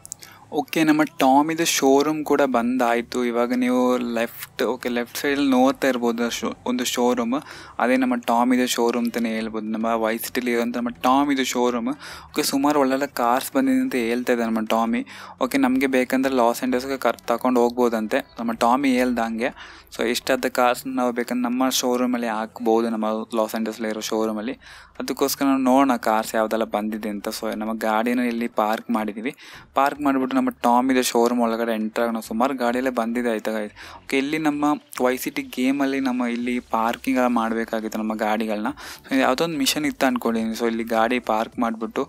ಓಕೆ ನಮ್ಮ ಟಾಮಿದು ಶೋರೂಮ್ ಕೂಡ ಬಂದಾಯಿತು ಇವಾಗ ನೀವು ಲೆಫ್ಟ್ ಓಕೆ ಲೆಫ್ಟ್ ಸೈಡಲ್ಲಿ ನೋಡ್ತಾ ಇರ್ಬೋದು ಶೋ ಒಂದು ಶೋರೂಮ್ ಅದೇ ನಮ್ಮ ಟಾಮಿದು ಶೋರೂಮ್ ಅಂತಲೇ ಹೇಳ್ಬೋದು ನಮ್ಮ ವೈ ಸಿಟಿಲಿ ಇರೋಂಥ ನಮ್ಮ ಟಾಮಿದು ಶೋರೂಮ್ ಓಕೆ ಸುಮಾರು ಒಳ್ಳೊಳ್ಳೆ ಕಾರ್ಸ್ ಬಂದಿದೆ ಅಂತ ಹೇಳ್ತಾ ಇದೆ ನಮ್ಮ ಟಾಮಿ ಓಕೆ ನಮಗೆ ಬೇಕಂದ್ರೆ ಲಾಸ್ ಆ್ಯಂಡಲ್ಸ್ಗೆ ಕರ್ ತಗೊಂಡು ಹೋಗ್ಬೋದಂತೆ ನಮ್ಮ ಟಾಮಿ ಹೇಳ್ದಂಗೆ ಸೊ ಇಷ್ಟಾದ ಕಾರ್ಸ್ ನಾವು ಬೇಕಂದ್ರೆ ನಮ್ಮ ಶೋರೂಮಲ್ಲಿ ಹಾಕ್ಬೋದು ನಮ್ಮ ಲಾಸ್ ಆ್ಯಂಡಲ್ಸಲ್ಲಿ ಇರೋ ಶೋರೂಮಲ್ಲಿ ಅದಕ್ಕೋಸ್ಕರ ನಾವು ನೋಡೋಣ ಕಾರ್ಸ್ ಯಾವುದೆಲ್ಲ ಬಂದಿದೆ ಅಂತ ಸೊ ನಮ್ಮ ಗಾಡಿನ ಇಲ್ಲಿ ಪಾರ್ಕ್ ಮಾಡಿದ್ದೀವಿ ಪಾರ್ಕ್ ಮಾಡಿಬಿಟ್ಟು ನಮ್ಮ ಟಾಮ್ ಇದೆ ಶೋರೂಮ್ ಒಳಗಡೆ ಎಂಟ್ರಾಗಣ ನಾವು ಸುಮಾರು ಗಾಡಿಯಲ್ಲೇ ಬಂದಿದೆ ಆಯ್ತಾ ಓಕೆ ಇಲ್ಲಿ ನಮ್ಮ ವೈ ಸಿ ಟಿ ಗೇಮಲ್ಲಿ ನಮ್ಮ ಇಲ್ಲಿ ಪಾರ್ಕಿಂಗ್ ಮಾಡಬೇಕಾಗಿತ್ತು ನಮ್ಮ ಗಾಡಿಗಳನ್ನ ಸೊ ಯಾವುದೊಂದು ಮಿಷನ್ ಇತ್ತು ಅಂದ್ಕೊಂಡಿದ್ದೀನಿ ಸೊ ಇಲ್ಲಿ ಗಾಡಿ ಪಾರ್ಕ್ ಮಾಡಿಬಿಟ್ಟು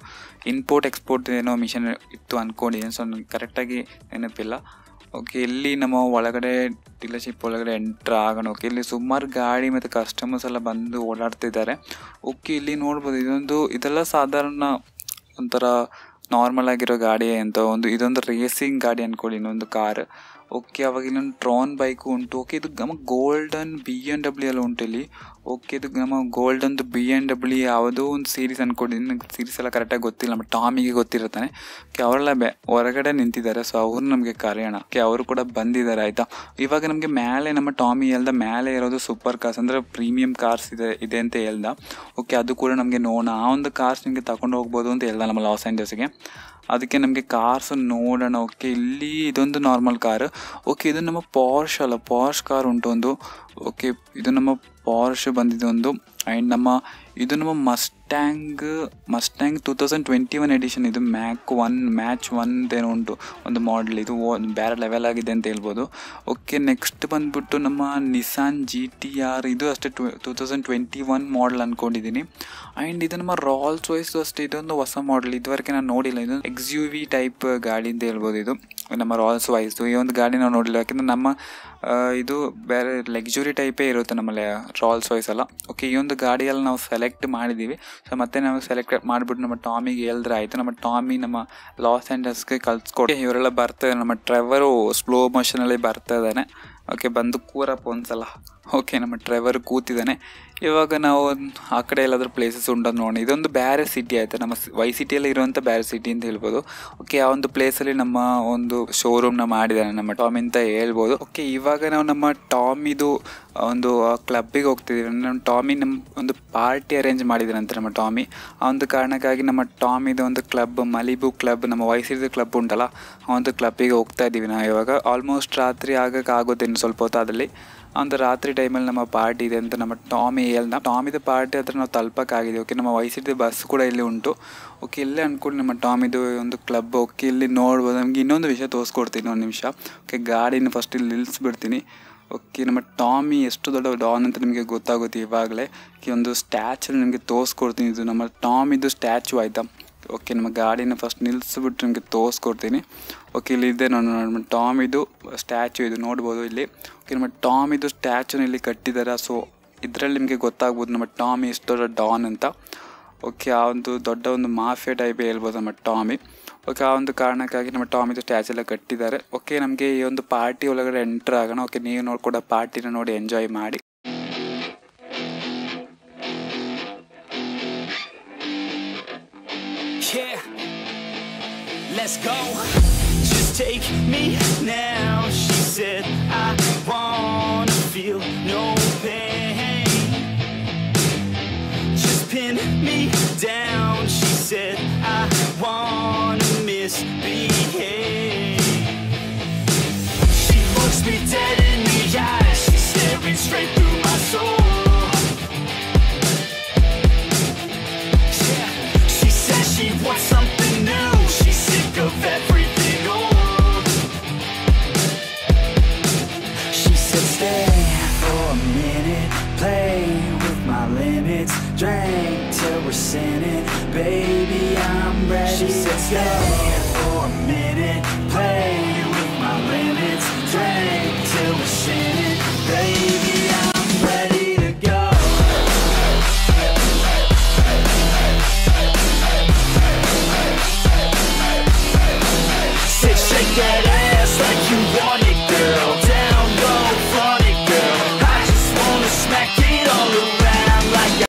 ಇನ್ಪೋರ್ಟ್ ಎಕ್ಸ್ಪೋರ್ಟ್ ಏನೋ ಮಿಷನ್ ಇತ್ತು ಅಂದ್ಕೊಂಡಿದ್ದೀನಿ ಸೊ ನನಗೆ ಕರೆಕ್ಟಾಗಿ ನೆನಪಿಲ್ಲ ಓಕೆ ಇಲ್ಲಿ ನಮ್ಮ ಒಳಗಡೆ ಡೀಲರ್ಶಿಪ್ ಒಳಗಡೆ ಎಂಟ್ರ್ ಆಗೋಣ ಓಕೆ ಇಲ್ಲಿ ಸುಮಾರು ಗಾಡಿ ಮತ್ತು ಕಸ್ಟಮರ್ಸ್ ಎಲ್ಲ ಬಂದು ಓಡಾಡ್ತಿದ್ದಾರೆ ಓಕೆ ಇಲ್ಲಿ ನೋಡ್ಬೋದು ಇದೊಂದು ಇದೆಲ್ಲ ಸಾಧಾರಣ ಒಂಥರ ನಾರ್ಮಲ್ ಆಗಿರೋ ಗಾಡಿ ಅಂತ ಒಂದು ಇದೊಂದು ರೇಸಿಂಗ್ ಗಾಡಿ ಅಂದ್ಕೊಳ್ಳಿ ಇನ್ನೊಂದು ಕಾರ್ ಓಕೆ ಅವಾಗ ಟ್ರೋನ್ ಟ್ರಾನ್ ಬೈಕು ಉಂಟು ಓಕೆ ಇದು ನಮ್ಮ ಗೋಲ್ಡನ್ ಬಿ ಎನ್ ಡಬ್ಲ್ಯೂ ಎಲ್ಲ ಉಂಟು ಇಲ್ಲಿ ಓಕೆ ಇದು ನಮ್ಮ ಗೋಲ್ಡನ್ ಬಿ ಎನ್ ಡಬ್ಲ್ಯೂ ಯಾವುದೋ ಒಂದು ಸೀರೀಸ್ ಅಂದ್ಕೊಂಡಿದ್ದೀನಿ ನನಗೆ ಸೀರೀಸ್ ಎಲ್ಲ ಕರೆಕ್ಟಾಗಿ ಗೊತ್ತಿಲ್ಲ ನಮ್ಮ ಟಾಮಿಗೆ ಗೊತ್ತಿರುತ್ತಾನೆ ಓಕೆ ಅವರೆಲ್ಲ ಬೆ ಹೊರಗಡೆ ನಿಂತಿದ್ದಾರೆ ಸೊ ಅವರು ನಮಗೆ ಕರೆಯೋಣ ಓಕೆ ಅವರು ಕೂಡ ಬಂದಿದ್ದಾರೆ ಆಯಿತಾ ಇವಾಗ ನಮಗೆ ಮೇಲೆ ನಮ್ಮ ಟಾಮಿ ಹೇಳ್ದ ಮೇಲೆ ಇರೋದು ಸೂಪರ್ ಕಾರ್ಸ್ ಅಂದರೆ ಪ್ರೀಮಿಯಂ ಕಾರ್ಸ್ ಇದೆ ಇದೆ ಅಂತ ಹೇಳ್ದ ಓಕೆ ಅದು ಕೂಡ ನಮಗೆ ನೋಡೋಣ ಆ ಒಂದು ಕಾರ್ಸ್ ನಿಮಗೆ ತಗೊಂಡು ಹೋಗ್ಬೋದು ಅಂತ ಹೇಳ್ದ ನಮ್ಮ ಲಾಸ್ ಏಂಜಲ್ಸ್ಗೆ ಅದಕ್ಕೆ ನಮಗೆ ಕಾರ್ಸ್ ನೋಡೋಣ ಓಕೆ ಇಲ್ಲಿ ಇದೊಂದು ನಾರ್ಮಲ್ ಕಾರ್ ಓಕೆ ಇದು ನಮ್ಮ ಪಾರ್ಶ್ ಅಲ್ಲ ಪಾರ್ಶ್ ಕಾರ್ ಉಂಟು ಒಂದು ಓಕೆ ಇದು ನಮ್ಮ ಪಾರ್ಶ್ ಬಂದಿದೆ ಒಂದು ಆ್ಯಂಡ್ ನಮ್ಮ ಇದು ನಮ್ಮ ಮಸ್ಟ್ Mustang Mustang two thousand twenty one edition ಇದು ಮ್ಯಾಕ್ ಒನ್ ಮ್ಯಾಚ್ ಏನು ಉಂಟು ಒಂದು ಮಾಡಲ್ ಇದು ಬೇರೆ ಲೆವೆಲ್ ಆಗಿದೆ ಅಂತ ಹೇಳ್ಬೋದು ಓಕೆ ನೆಕ್ಸ್ಟ್ ಬಂದ್ಬಿಟ್ಟು ನಮ್ಮ ನಿಸಾನ್ ಜಿ ಟಿ ಆರ್ ಇದು ಅಷ್ಟೇ ಟ್ವೆ two thousand twenty one model ಅಂದ್ಕೊಂಡಿದ್ದೀನಿ ಆ್ಯಂಡ್ ಇದು ನಮ್ಮ ರಾಲ್ಸ್ ವಾಯ್ಸು ಅಷ್ಟೇ ಇದೊಂದು ಹೊಸ ಮಾಡಲ್ ಇದುವರೆಗೆ ನಾನು ನೋಡಿಲ್ಲ ಇದು ಎಕ್ಸ್ ಯು ವಿ ಟೈಪ್ ಗಾಡಿ ಅಂತ ಹೇಳ್ಬೋದು ಇದು ನಮ್ಮ ರಾಲ್ಸ್ ವೈಸು ಈ ಒಂದು ಗಾಡಿ ನಾವು ನೋಡಿಲ್ಲ ಯಾಕೆಂದರೆ ನಮ್ಮ ಇದು ಬೇರೆ ಲಕ್ಸುರಿ ಟೈಪೇ ಇರುತ್ತೆ ನಮ್ಮಲ್ಲಿ ರಾಲ್ಸ್ ವೈಸ್ ಎಲ್ಲ ಓಕೆ ಈ ಒಂದು ಗಾಡಿಯಲ್ಲಿ ನಾವು ಸೆಲೆಕ್ಟ್ ಮಾಡಿದ್ದೀವಿ ಸೊ ಮತ್ತೆ ನಾವು ಸೆಲೆಕ್ಟ್ ಮಾಡಿಬಿಟ್ಟು ನಮ್ಮ ಟಾಮಿಗೆ ಹೇಳಿದ್ರೆ ಆಯಿತು ನಮ್ಮ ಟಾಮಿ ನಮ್ಮ ಲಾಸ್ ಗೆ ಕಲ್ಸ್ಕೊಟ್ಟು ಇವರೆಲ್ಲ ಬರ್ತಾ ನಮ್ಮ ಟ್ರೈವರು ಸ್ಲೋ ಮೋಷನಲ್ಲಿ ಬರ್ತಾ ಇದ್ದಾನೆ ಓಕೆ ಬಂದು ಕೂರಪ್ಪ ಒಂದ್ಸಲ ಓಕೆ ನಮ್ಮ ಡ್ರೈವರ್ ಕೂತಿದ್ದಾನೆ ಇವಾಗ ನಾವು ಆ ಕಡೆ ಎಲ್ಲಾದರೂ ಪ್ಲೇಸಸ್ ಉಂಟು ನೋಡೋಣ ಇದೊಂದು ಬೇರೆ ಸಿಟಿ ಆಯಿತು ನಮ್ಮ ವೈ ಸಿಟಿಯಲ್ಲಿ ಇರುವಂಥ ಬೇರೆ ಸಿಟಿ ಅಂತ ಹೇಳ್ಬೋದು ಓಕೆ ಆ ಒಂದು ಪ್ಲೇಸಲ್ಲಿ ನಮ್ಮ ಒಂದು ಶೋರೂಮ್ನ ಮಾಡಿದ್ದಾನೆ ನಮ್ಮ ಟಾಮಿ ಅಂತ ಹೇಳ್ಬೋದು ಓಕೆ ಇವಾಗ ನಾವು ನಮ್ಮ ಟಾಮಿದು ಒಂದು ಕ್ಲಬ್ಬಿಗೆ ಹೋಗ್ತಿದ್ದೀವಿ ನಮ್ಮ ಟಾಮಿ ನಮ್ಮ ಒಂದು ಪಾರ್ಟಿ ಅರೇಂಜ್ ಮಾಡಿದ್ದಾನಂತೆ ನಮ್ಮ ಟಾಮಿ ಆ ಒಂದು ಕಾರಣಕ್ಕಾಗಿ ನಮ್ಮ ಟಾಮಿದು ಒಂದು ಕ್ಲಬ್ ಮಲಿಬು ಕ್ಲಬ್ ನಮ್ಮ ವೈ ಸಿಟಿದು ಕ್ಲಬ್ ಉಂಟಲ್ಲ ಆ ಒಂದು ಕ್ಲಬ್ಬಿಗೆ ಹೋಗ್ತಾ ಇದ್ದೀವಿ ನಾವು ಇವಾಗ ಆಲ್ಮೋಸ್ಟ್ ರಾತ್ರಿ ಆಗೋಕ್ಕಾಗೋದೇನು ಇನ್ನು ಸ್ವಲ್ಪ ಹೊತ್ತು ಅದರಲ್ಲಿ ಅಂದ್ರೆ ರಾತ್ರಿ ಟೈಮಲ್ಲಿ ನಮ್ಮ ಪಾರ್ಟಿ ಇದೆ ಅಂತ ನಮ್ಮ ಟಾಮಿ ಹೇಳ್ದ ಟಾಮಿದ ಪಾರ್ಟಿ ಹತ್ರ ನಾವು ಆಗಿದೆ ಓಕೆ ನಮ್ಮ ವಯಸ್ಸಿದ್ದು ಬಸ್ ಕೂಡ ಇಲ್ಲಿ ಉಂಟು ಓಕೆ ಇಲ್ಲೇ ಅಂದ್ಕೊಂಡು ನಮ್ಮ ಟಾಮಿದು ಒಂದು ಕ್ಲಬ್ ಓಕೆ ಇಲ್ಲಿ ನೋಡ್ಬೋದು ನಮಗೆ ಇನ್ನೊಂದು ವಿಷಯ ತೋರಿಸ್ಕೊಡ್ತೀನಿ ಒಂದು ನಿಮಿಷ ಓಕೆ ಗಾಡಿನ ಫಸ್ಟ್ ಇಲ್ಲಿ ನಿಲ್ಲಿಸ್ಬಿಡ್ತೀನಿ ಓಕೆ ನಮ್ಮ ಟಾಮಿ ಎಷ್ಟು ದೊಡ್ಡ ಡಾನ್ ಅಂತ ನಿಮಗೆ ಗೊತ್ತಾಗುತ್ತೆ ಇವಾಗಲೇ ಈ ಒಂದು ಸ್ಟ್ಯಾಚು ನಿಮಗೆ ತೋರಿಸ್ಕೊಡ್ತೀನಿ ಇದು ನಮ್ಮ ಟಾಮಿದು ಸ್ಟ್ಯಾಚು ಆಯಿತಾ ಓಕೆ ನಮ್ಮ ಗಾಡಿನ ಫಸ್ಟ್ ನಿಲ್ಲಿಸ್ಬಿಟ್ಟು ನಿಮಗೆ ತೋರಿಸ್ಕೊಡ್ತೀನಿ ಓಕೆ ಇಲ್ಲಿ ಇದೆ ನಾನು ನಮ್ಮ ಟಾಮಿದು ಸ್ಟ್ಯಾಚು ಇದು ನೋಡ್ಬೋದು ಇಲ್ಲಿ ನಮ್ಮ ಟಾಮಿದು ಸ್ಟ್ಯಾಚು ಇಲ್ಲಿ ಕಟ್ಟಿದ್ದಾರೆ ಸೊ ಇದರಲ್ಲಿ ನಿಮಗೆ ಗೊತ್ತಾಗ್ಬೋದು ನಮ್ಮ ಟಾಮಿ ಇಸ್ ದೊಡ್ಡ ಡಾನ್ ಅಂತ ಓಕೆ ಆ ಒಂದು ದೊಡ್ಡ ಒಂದು ಮಾಫಿಯಾ ಟೈಪೇ ಹೇಳ್ಬೋದು ನಮ್ಮ ಟಾಮಿ ಓಕೆ ಆ ಒಂದು ಕಾರಣಕ್ಕಾಗಿ ನಮ್ಮ ಟಾಮಿದು ಸ್ಟ್ಯಾಚು ಎಲ್ಲ ಕಟ್ಟಿದ್ದಾರೆ ಓಕೆ ನಮಗೆ ಈ ಒಂದು ಪಾರ್ಟಿ ಒಳಗಡೆ ಎಂಟರ್ ಆಗೋಣ ಓಕೆ ನೀವು ನೋಡಿ ಕೂಡ ಪಾರ್ಟಿನ ನೋಡಿ ಎಂಜಾಯ್ ಮಾಡಿ Let's go. Just take me now. She said, I wanna feel no pain Just pin me down, she said I wanna misbehave She looks me down